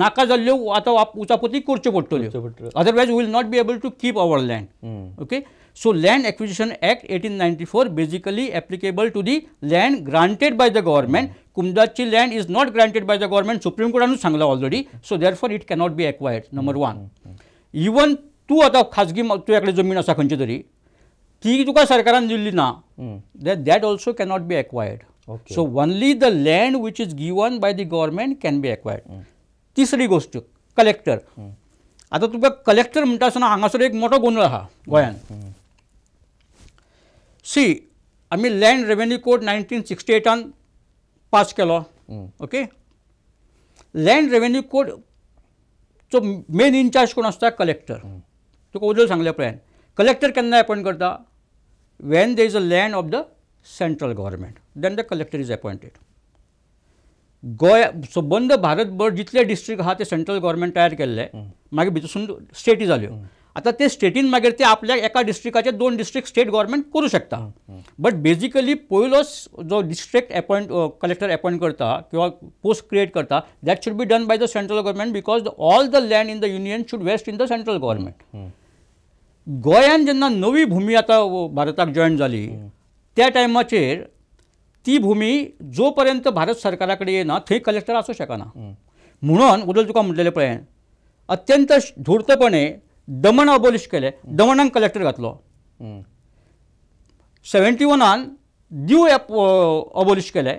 नाका जाल्ल्यो आतां उचापती करच्यो पडटल्यो otherwise will not be able to keep our land okay land Land act eighteen 1894 four basically applicable to the land granted by the Mm. कुमदाची land is not granted by the government supreme कोर्टानं सांगलं already so there for it cannot be acquired number one even तू आता खाजगी तुझ्याकडे जमीन असा खंयची तरी ती तुका सरकारान दिल्ली ना that that also cannot be acquired so only the land which is given by the government can be acquired तिसरी गोष्ट कलेक्टर hmm. आता तुका कलेक्टर म्हणटा आसतना हांगासर एक मोठा गोंदळ आहा hmm, गोंयांत सी hmm. आम्ही land revenue code nineteen sixty एटान पास केलो ओके लँड रेवेन्यू कोड जो मेन इन्चार्ज कोण आसता कलेक्टर तुका उदल सांगले कलेक्टर केन्ना अपॉइंट करता when there is a land of the central government then the collector is appointed Goa सबंद भारतभर जितले डिस्ट्रिक्ट आहा ते सेंट्रल गोव्हर्मेंट तयार केल्ले मागीर भितरसून स्टेटी जाल्यो आता ते स्टेटीन मागीर ते आपल्या एका डिस्ट्रिक्टचे दोन डिस्ट्रिक्ट स्टेट गव्हर्नमेंट करू शकता बट बेजिकली पयलोच जो डिस्ट्रिक्ट अपॉइंट कलेक्टर अपॉइंट करता किंवा पोस्ट क्रिएट करता that should be done by the central government because all the land in the union should vest in the central government गोंयान जेव्हा नवी भूमी आता भारताक जॉईन झाली hmm. त्या टायमाचेर ती भूमी जोपर्यंत भारत सरकाराकडे येणार येना थंय कलेक्टर असू शकना hmm. म्हणून उदल तुका म्हटलेले पळय अत्यंत धूर्तपणे दमण अबोलिश केले दमणाक कलेक्टर घातलो सेवेंटी वनान दीव अबोलिश केले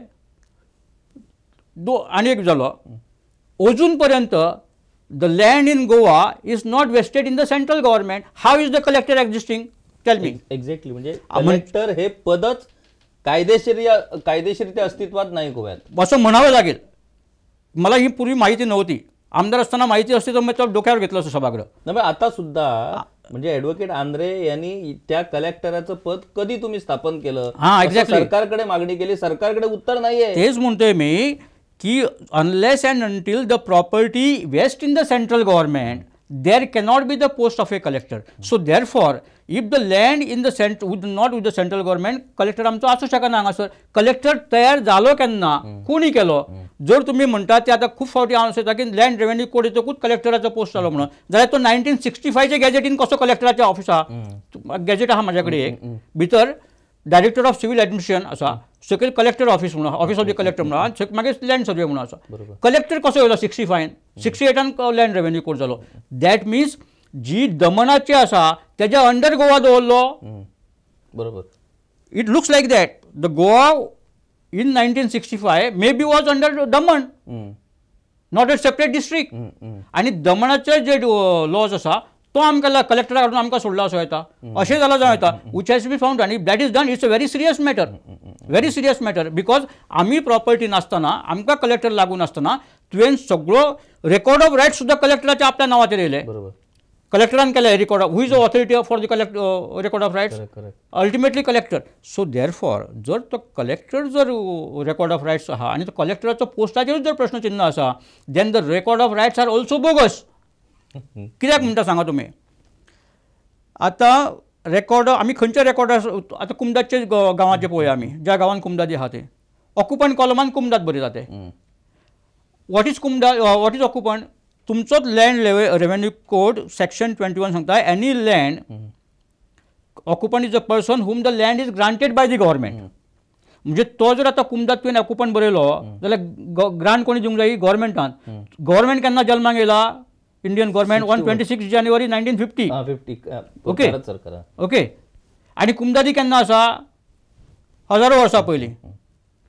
दो आनी एक जालो अजून पर्यंत the land in Goa is not vested in the central government how is the collector existing tell me exactly म्हणजे कलेक्टर हे पदच कायदेशीर कायदेशीर ते अस्तित्वात नाही गोव्यात असं म्हणावं लागेल मला ही पूर्वी माहिती नव्हती आमदार असताना माहिती असते तर मग तो डोक्यावर घेतलं असतं सभागृह आता सुद्धा म्हणजे ऍडव्होकेट आंद्रे यांनी त्या कलेक्टराचं पद कधी तुम्ही स्थापन केलं हा एक्झॅक्टली सरकारकडे मागणी केली सरकारकडे उत्तर नाहीये तेच म्हणतोय मी की unless and until the property vest in the central government there cannot be the post of a collector. So, therefore, if the land in the the with not with the central government collector आमचो आसूं शकना हांगासर collector तयार जालो केन्ना कोणी केलो जर तुमी म्हणटात ते आतां खूब फावटी हांव आसूं की लँड रेव्हेन्यू कोड हितूकूच कलेक्टराचो पोस्ट जालो म्हणून जाल्यार तो नायन्टीन सिक्स्टी फायच्या गॅजेटीन कसो ऑफिस ऑफिसा गॅजेट आहा माझ्याकडे कडेन एक भितर डायरेक्टर ऑफ सिव्हिल ॲडमिनिस्ट्रेशन असा सकल कलेक्टर ऑफिस म्हणून ऑफिस ऑफ द कलेक्टर म्हणून मागे मागीर लँड सर्वे म्हणून असा कलेक्टर कसो येयलो सिक्स्टी फायन सिक्स्टी एटान लँड रेव्हेन्यू कोर्ट झालो दॅट मिन्स जी दमनाची असा त्याच्या अंडर गोवा दवरलो बरोबर it looks like that the Goa in nineteen sixty five maybe was under Daman not a separate district आणि दमनाचे जे लॉज असा तो आमकां कलेक्टरा हाडून आमकां सोडला असो येता अशें झाला जावं येता वीच हॅज बी फाउंड आणि that is done it's a very serious matter very serious matter because आम्ही प्रॉपर्टी नासतना आमकां कलेक्टर लागून आसतना तुवें सगळो रेकॉर्ड ऑफ रायट सुद्धा कलेक्टराच्या आपल्या नांवाचेर येयले कलेक्टरान केले record who is authority of for the collect record of rights ultimately collector so therefore जर तो कलेक्टर जर रेकॉर्ड ऑफ रायट्स आहा आणि तो कलेक्टराचो पोस्टाचेरूच जर प्रश्न असा आसा then the record of rights are also bogus कित्याक म्हणटा सांगा तुम्ही आता रेकॉर्ड आम्ही खंयच्या रेकॉर्डार आता कुमदादचे गांवाचे पळोवया आमी ज्या गांवांत कुमदादी आहा ते ऑक्युपंट कॉलमान कुमदाद बरयता ते वॉट इज कुमदाद वॉट इज ऑक्युपंट तुमचोच लँड लेवे revenue code section twenty one सांगता any land occupant is a person whom the land is granted by the government म्हणजे तो जर आता कुमदात तुवें ऑक्युपंट बरयलो जाल्यार ग्रांट कोणी दिवंक जाय गव्हर्मेंटान गव्हर्मेंट केन्ना जल्माक येला Indian government one twenty six जानेवारी nineteen fifty fifty okay okay आणि कुमदादी केन्ना आसा हजारो वर्सां पयलीं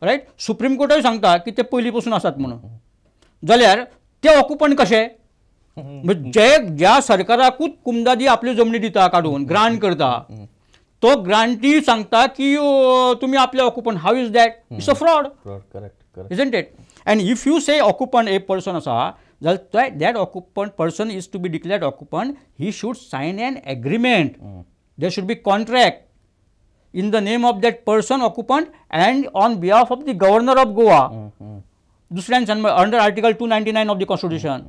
रायट सुप्रीम कोर्टूय सांगता की ते पयलीं पसून आसात म्हणून जाल्यार ते ऑक्युपंट कशे [laughs] जे ज्या सरकाराकूच कुमदादी आपली जमनी दिता काडून ग्रांट करता तो ग्रांटी सांगता की तुम्ही आपले occupant how is that it's a fraud isn't it and if you say occupant a person आसा that occupant person is to be declared occupant he should sign an agreement they should be contract in the name of that person occupant and on behalf of the governor of Goa दुसऱ्यान under article two ninety nine of the constitution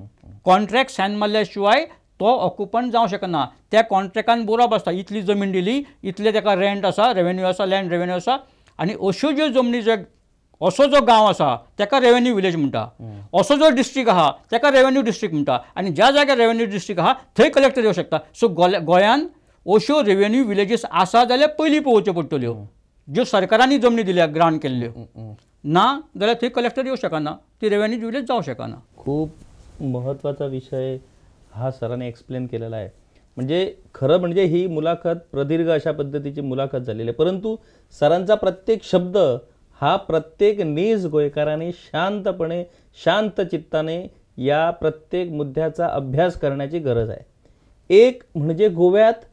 contract सांन मारल्याशिवाय occupant जाऊ शकना त्या कॉन्ट्रॅक्टान बरोबर आसता इतली जमीन दिली इतले त्याला रेंट असा रेवेन्यू आसा लँड रेवेन्यू असा आणि अशो जमनी ज्यो असो जो गाव असा तेका रेव्हेन्यू विलेज म्हणटा असो जो डिस्ट्रिक्ट आहा तेका रेव्हेन्यू डिस्ट्रिक्ट म्हणटा आणि ज्या जाग्यार रेव्हेन्यू डिस्ट्रिक्ट आहा थंय कलेक्टर येऊ शकता सो गोंयान अश्यो रेव्हेन्यू विलेजीस आसा जाल्यार पयलीं पळोवच्यो पडटल्यो ज्यो सरकारांनी जमनी दिल्या ग्रांट केल्ल्यो ना जाल्यार थंय कलेक्टर येवं शकना ती रेव्हेन्यू विलेज जावं शकना खूप महत्वाचा विषय हा सरांनी एक्सप्लेन केलेला आहे म्हणजे खरं म्हणजे ही मुलाखत प्रदीर्घ अशा पद्धतीची मुलाखत झालेली आहे परंतु सरांचा प्रत्येक शब्द हा प्रत्येक नीज गोयकाराने शांतपणे शांत चित्ताने या प्रत्येक मुद्द्याचा अभ्यास करण्याची गरज आहे एक म्हणजे गोव्यात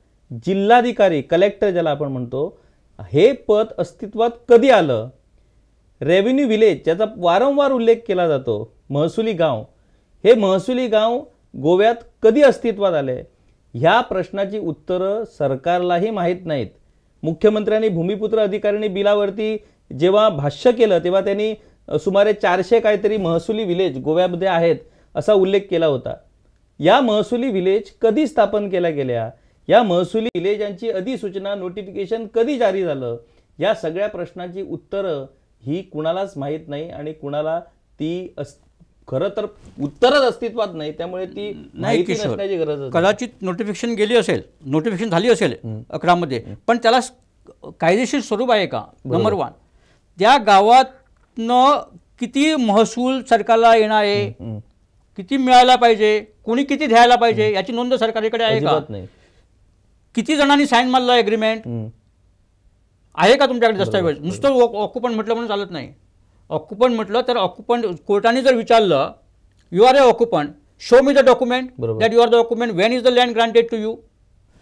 जिल्हाधिकारी कलेक्टर ज्याला आपण म्हणतो हे पद अस्तित्वात कधी आलं रेव्हेन्यू विलेज ज्याचा वारंवार उल्लेख केला जातो महसुली गाव हे महसुली गाव गोव्यात कधी अस्तित्वात आले ह्या प्रश्नाची उत्तरं सरकारलाही माहीत नाहीत मुख्यमंत्र्यांनी भूमिपुत्र अधिकाऱ्यांनी बिलावरती जेव्हा भाष्य केलं तेव्हा त्यांनी सुमारे चारशे काहीतरी महसुली विलेज गोव्यामध्ये आहेत असा उल्लेख केला होता या महसुली विलेज कधी स्थापन केल्या गेल्या या महसुली विलेजांची अधिसूचना नोटिफिकेशन कधी जारी झालं या सगळ्या प्रश्नाची उत्तरं ही कुणालाच माहीत नाही आणि कुणाला ती अस खरं तर उत्तरच अस्तित्वात नाही त्यामुळे ती नाही नसण्याची गरज कदाचित नोटिफिकेशन गेली असेल नोटिफिकेशन झाली असेल अकरामध्ये पण त्याला कायदेशीर स्वरूप आहे का नंबर वन त्या गावातनं किती महसूल सरकारला येणार आहे किती मिळायला पाहिजे कोणी किती द्यायला पाहिजे याची नोंद सरकारकडे आहे का किती जणांनी साईन मारला अग्रीमेंट आहे का तुमच्याकडे दस्तऐवज नुसतं ऑक्युपंट म्हटलं म्हणून चालत नाही ऑक्युपंट म्हटलं तर ऑक्युपंट कोर्टाने जर विचारलं you are a occupant show me the document that you are the document when is the land granted to you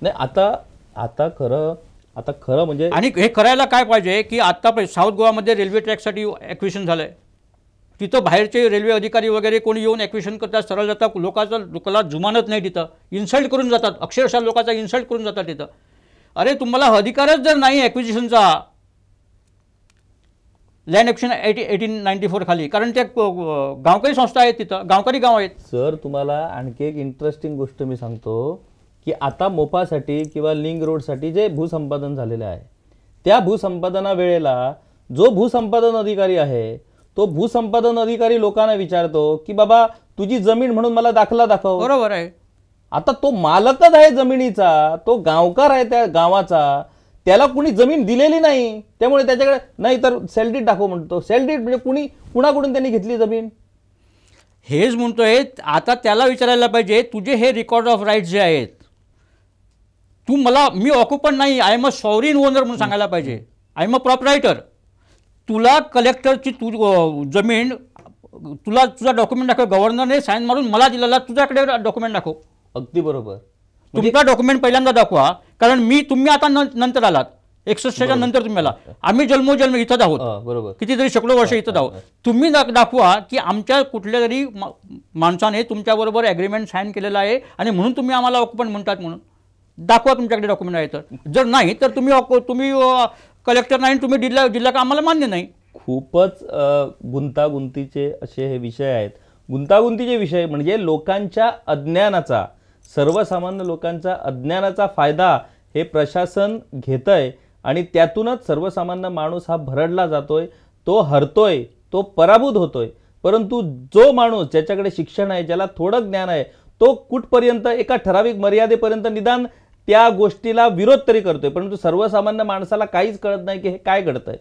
नाही आता आता खरं आता खरं म्हणजे आणि हे करायला काय पाहिजे की आता पण साऊथ गोवामध्ये रेल्वे ट्रॅकसाठी ॲक्विशन झालं आहे तिथं बाहेरचे रेल्वे अधिकारी वगैरे कोणी येऊन ॲक्विशन करतात सरळ जातात लोकांचा लोकाला जुमानत नाही तिथं इन्सल्ट करून जातात अक्षरशः लोकांचा इन्सल्ट करून जातात तिथं अरे तुम्हाला अधिकारच जर नाही ॲक्विजिशनचा land action eighty eighteen ninety four खाली कारण त्या गावकरी संस्था आहेत तिथं गावकरी गाव आहेत सर तुम्हाला आणखी एक इंटरेस्टिंग गोष्ट मी सांगतो की आता मोपासाठी किंवा लिंग रोडसाठी जे भूसंपादन झालेलं आहे त्या भूसंपादना वेळेला जो भूसंपादन अधिकारी आहे तो भूसंपादन अधिकारी लोकांना विचारतो की बाबा तुझी जमीन म्हणून मला दाखला दाखव बरोबर आहे आता तो मालकच आहे जमिनीचा तो गावकार आहे त्या गावाचा त्याला कुणी जमीन दिलेली नाही त्यामुळे त्याच्याकडे नाही तर सेलडीट दाखव म्हणतो सेलडीट म्हणजे कुणी कुणाकडून त्यांनी घेतली जमीन हेच म्हणतोय आता त्याला विचारायला पाहिजे तुझे हे रेकॉर्ड ऑफ राईट्स जे आहेत तू मला मी ऑक्युपंट नाही I am a sovereign owner म्हणून सांगायला पाहिजे आय एम अ प्रॉपरायटर तुला कलेक्टरची तू जमीन तुला तुझा डॉक्युमेंट दाखव गव्हर्नरने साईन मारून मला दिलेला तुझ्याकडे डॉक्युमेंट दाखव अगदी बरोबर म्हणजे तुमचा डॉक्युमेंट पहिल्यांदा दाखवा कारण मी तुम्ही आता नंतर आलात एकसष्टच्या नंतर तुम्ही आला आम्ही जन्मोजन्म इथं आहोत बरोबर कितीतरी शकलो वर्ष इथं आहोत तुम्ही दाखवा की आमच्या कुठल्या तरी माणसाने तुमच्याबरोबर अग्रीमेंट साईन केलेला आहे आणि म्हणून तुम्ही आम्हाला ऑक्युपंट म्हणतात म्हणून दाखवा तुमच्याकडे डॉक्युमेंट आहे तर जर नाही तर तुम्ही तुम्ही कलेक्टर नाही तुम्ही जिल्हा जिल्हा का आम्हाला मान्य नाही खूपच गुंतागुंतीचे असे हे विषय आहेत गुंतागुंतीचे विषय म्हणजे लोकांच्या अज्ञानाचा सर्वसामान्य लोकांचा अज्ञानाचा फायदा हे प्रशासन घेत आहे आणि त्यातूनच सर्वसामान्य माणूस हा भरडला जातोय तो हरतोय तो पराभूत होतोय परंतु जो माणूस ज्याच्याकडे शिक्षण आहे ज्याला थोडं ज्ञान आहे तो कुठपर्यंत एका ठराविक मर्यादेपर्यंत निदान त्या गोष्टीला विरोध तरी करतोय परंतु सर्वसामान्य माणसाला काहीच कळत नाही की हे काय आहे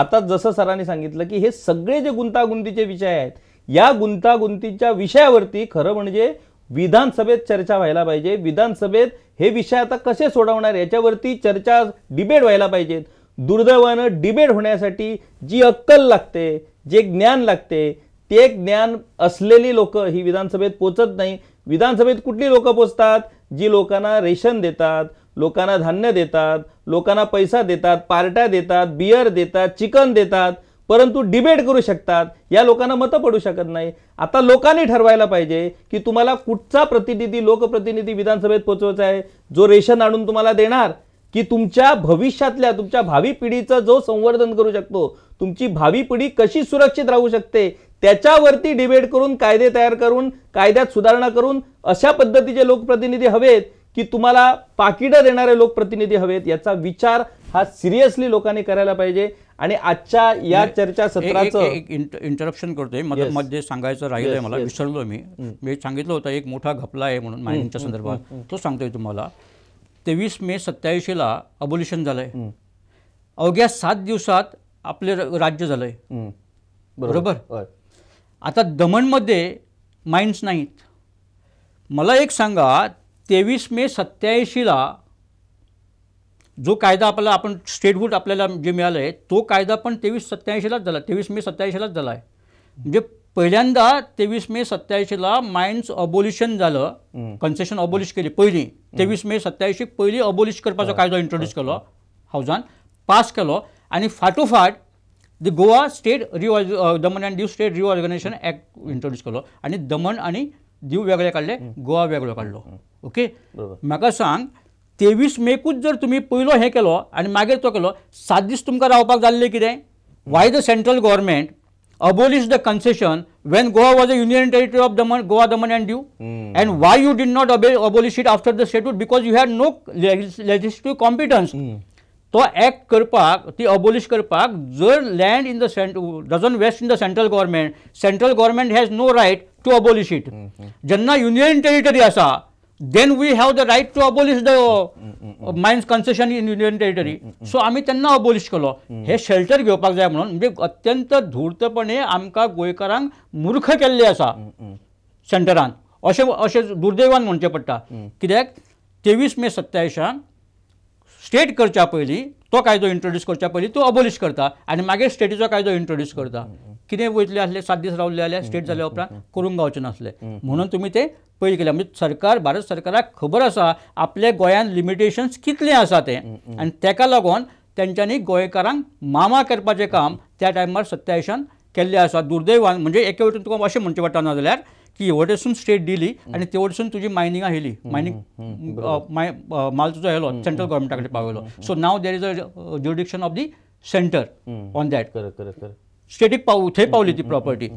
आता जसं सरांनी सांगितलं की हे सगळे जे गुंतागुंतीचे विषय आहेत या गुंतागुंतीच्या विषयावरती खरं म्हणजे विधानसभेत चर्चा व्हायला पाहिजे विधानसभेत हे विषय आता कसे सोडवणार याच्यावरती चर्चा डिबेट व्हायला पाहिजेत दुर्दैवानं डिबेट होण्यासाठी जी अक्कल लागते जे ज्ञान लागते ते ज्ञान असलेली लोक ही विधानसभेत पोचत नाही विधानसभेत कुठली लोकं पोचतात जी लोकांना रेशन देतात लोकांना धान्य देतात लोकांना पैसा देतात पार्ट्या देतात बियर देतात चिकन देतात परंतु डिबेट करू शकतात या लोकांना मतं पडू शकत नाही आता लोकांनी ठरवायला पाहिजे की तुम्हाला कुठचा प्रतिनिधी लोकप्रतिनिधी विधानसभेत पोचवायचा आहे जो रेशन आणून तुम्हाला देणार की तुमच्या भविष्यातल्या तुमच्या भावी पिढीचं जो संवर्धन करू शकतो तुमची भावी पिढी कशी सुरक्षित राहू शकते त्याच्यावरती डिबेट करून कायदे तयार करून कायद्यात सुधारणा करून अशा पद्धतीचे लोकप्रतिनिधी हवेत की तुम्हाला पाकिटं देणारे लोकप्रतिनिधी हवेत याचा विचार हा सिरियसली लोकांनी करायला पाहिजे आणि आजच्या या चर्चा सत्राचं इंटरप्शन करतोय मध्ये मध्ये सांगायचं राहिलंय मला विसरलो मी मी सांगितलं होतं एक मोठा घपला आहे म्हणून मायनिंगच्या संदर्भात तो सांगतोय तुम्हाला तेवीस मे सत्याऐंशीला अबोल्युशन झालंय अवघ्या सात दिवसात आपले राज्य झालंय बरोबर आता दमणमध्ये माइन्स नाहीत मला एक सांगा तेवीस मे सत्याऐंशीला जो कायदा आपल्याला आपण स्टेटहूड आपल्याला जे मिळालं आहे तो कायदा पण तेवीस सत्याऐंशीलाच झाला तेवीस मे सत्याऐंशीलाच झाला आहे म्हणजे पहिल्यांदा तेवीस मे सत्याऐंशीला माइन्स अबोलिशन झालं कन्सेशन अबोलिश केली पहिली तेवीस मे सत्याऐंशी पहिली अबोलिश करपाचा कायदा इंट्रोड्यूस केलो हाऊजान पास केलो आणि फाटोफाट the Goa state Daman Daman Diu Diu state reorganisation act introduce केलो आणि दमन आणि दीव वेगळे काढले गोवा वेगळो काढलो ओके म्हाका सांग तेवीस मेकूच जर तुम्ही पयलो हे केलो आणि मागीर तो केलो सात दीस तुमकां रावपाक जाल्लें कितें why the central government abolish the concession when Goa was a union territory of Daman Goa Daman and Diu and why you did not abolish it after the statute because you had no legislative competence to act करपाक ती abolish करपाक जर land in the doesn't vest in the central government central government has no right to abolish it जेन्ना union territory आसा then we have the right to abolish the mines concession in union territory so आम्ही त्यांना अबोलीश केलो mm-hmm. हे shelter घेवपाक जाय म्हणून म्हणजे अत्यंत धूर्तपणे आमकां गोंयकारांक मूर्ख केल्ले असा सेंटरान अशें अशें दुर्दैवान म्हणचे पडटा mm. कित्याक तेवीस मे सत्तावीसांक स्टेट करच्या पयलीं तो कायदो इंट्रोड्यूस करच्या पयलीं तो अबोलिश करता आणि मागीर स्टेटीचो कायदो इंट्रोड्यूस करता किती वयतले असले सात दीस रावले जाल्यार स्टेट झाल्या उपरांत करूंक गावचे नसले म्हणून तुम्ही ते पयलीं केले म्हणजे सरकार भारत सरकाराक खबर आसा आपल्या गोंयांत लिमिटेशन्स कितले आसा ते आणि तेका लागोन त्यांच्यानी गोंयकारांक मामा करपाचे काम त्या टायमार सत्यायशान केल्लें आसा दुर्दैवान म्हणजे एके वटेन तुका अशें म्हणचें पडटा नाजाल्यार की एवढेसून स्टेट दिली आणि तेवढेसून तुझी मायनिंग आयली मायनिंग माय माल तुझा आयलो सेंट्रल गव्हर्नमेंटकडे कडेन सो नाव there is a jurisdiction of the centre on that static पाव थंय पावली ती प्रॉपर्टी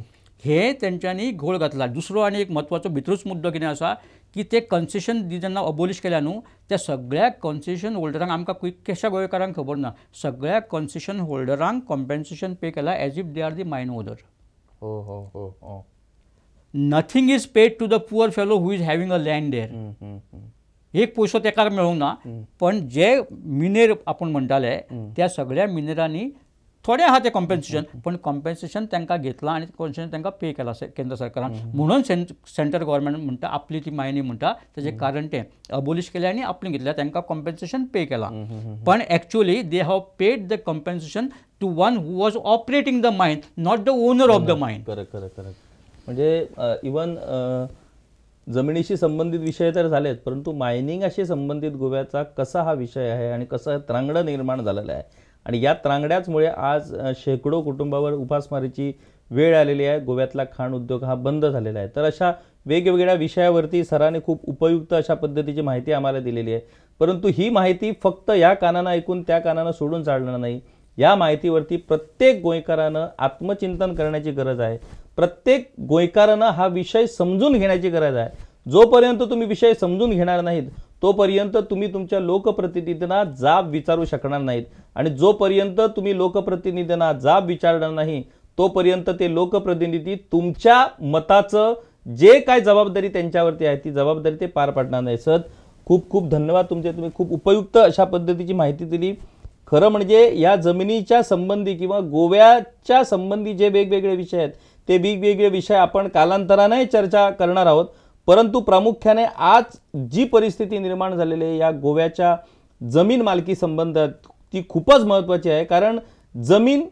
हे त्यांच्यानी घोळ घातला दुसरो आणि एक म्हत्वाचो भितरूच मुद्दा कितें असा की ते कन्सेशन जेन्ना अबोलिश केल्या न्हू त्या सगळ्या कन्सेशन होल्डरांक आमकां कशा गोंयकारांक खबर ना सगळ्या कन्सेशन होल्डरांक कॉम्पेन्सेशन पे केला as if they are the mine owner हो हो हो, हो. Nothing is paid to the poor fellow who is having a land there एक पयसो तेकार मेळूंक ना पण जे मिनेर आपण म्हणटाले त्या सगळ्या मिनेरांनी थोडे आहा ते कॉम्पेन्सेशन पण कॉम्पेन्सेशन तांकां घेतला आनी पे केला केंद्र सरकारान म्हणून सेंट्रल गव्हर्नमेंट म्हणटा आपली ती मायनी म्हणटा त्याचे कारण तें अबोलीश केले आनी आपलें घेतल्या तांकां कॉम्पेन्सेशन पे केला पण actually they have paid the compensation to one who was operating the mind not the owner of the mind correct correct correct म्हणजे इवन जमिनीशी संबंधित विषय तर झालेत परंतु मायनिंगशी संबंधित गोव्याचा कसा हा विषय आहे आणि कसं त्रांगडं निर्माण झालेलं आहे आणि या त्रांगड्याचमुळे आज शेकडो कुटुंबावर उपासमारीची वेळ आलेली आहे गोव्यातला खाण उद्योग हा बंद झालेला आहे तर अशा वेगवेगळ्या विषयावरती सराने खूप उपयुक्त अशा पद्धतीची माहिती आम्हाला दिलेली आहे परंतु ही माहिती फक्त या कानानं ऐकून त्या कानानं सोडून चालणार नाही या माहितीवरती प्रत्येक गोयकारानं आत्मचिंतन करण्याची गरज आहे प्रत्येक गोयकारांना हा विषय समजून घेण्याची गरज आहे जोपर्यंत तुम्ही विषय समजून घेणार नाहीत तोपर्यंत तुम्ही तुमच्या लोकप्रतिनिधींना जाब विचारू शकणार नाहीत आणि जोपर्यंत तुम्ही लोकप्रतिनिधींना जाब विचारणार नाही तोपर्यंत ते लोकप्रतिनिधी तुमच्या मताचं जे काय जबाबदारी त्यांच्यावरती आहे ती जबाबदारी ते पार पाडणार नाही सर खूप खूप धन्यवाद तुमचे तुम्ही खूप उपयुक्त अशा पद्धतीची माहिती दिली खरं म्हणजे या जमिनीच्या संबंधी किंवा गोव्याच्या संबंधी जे वेगवेगळे विषय आहेत ते वेगवेगळे विषय आपण कालांतराने चर्चा करणार आहोत परंतु प्रामुख्याने आज जी परिस्थिती निर्माण झालेली आहे या गोव्याच्या जमीन मालकी संबंधात ती खूपच महत्त्वाची आहे कारण जमीन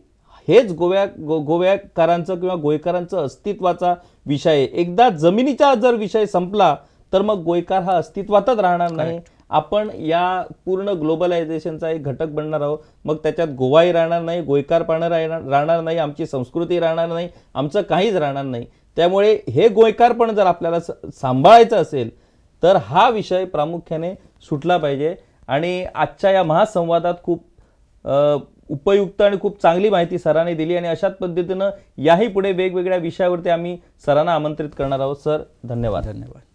हेच गोव्या गो गोव्याकारांचं किंवा गोयकारांचं अस्तित्वाचा विषय आहे एकदा जमिनीचा जर विषय संपला तर मग गोयकार हा अस्तित्वातच राहणार नाही आपण या पूर्ण ग्लोबलायझेशनचा एक घटक बनणार आहोत मग त्याच्यात गोवाही राहणार नाही गोयकार पाणं राहणार राहणार नाही आमची संस्कृती राहणार नाही आमचं काहीच राहणार नाही त्यामुळे हे गोयकारपण जर आपल्याला सांभाळायचं असेल तर हा विषय प्रामुख्याने सुटला पाहिजे आणि आजच्या या महासंवादात खूप उपयुक्त आणि खूप चांगली माहिती सरांनी दिली आणि अशाच पद्धतीनं याही पुढे वेगवेगळ्या विषयावरती आम्ही सरांना आमंत्रित करणार आहोत सर धन्यवाद धन्यवाद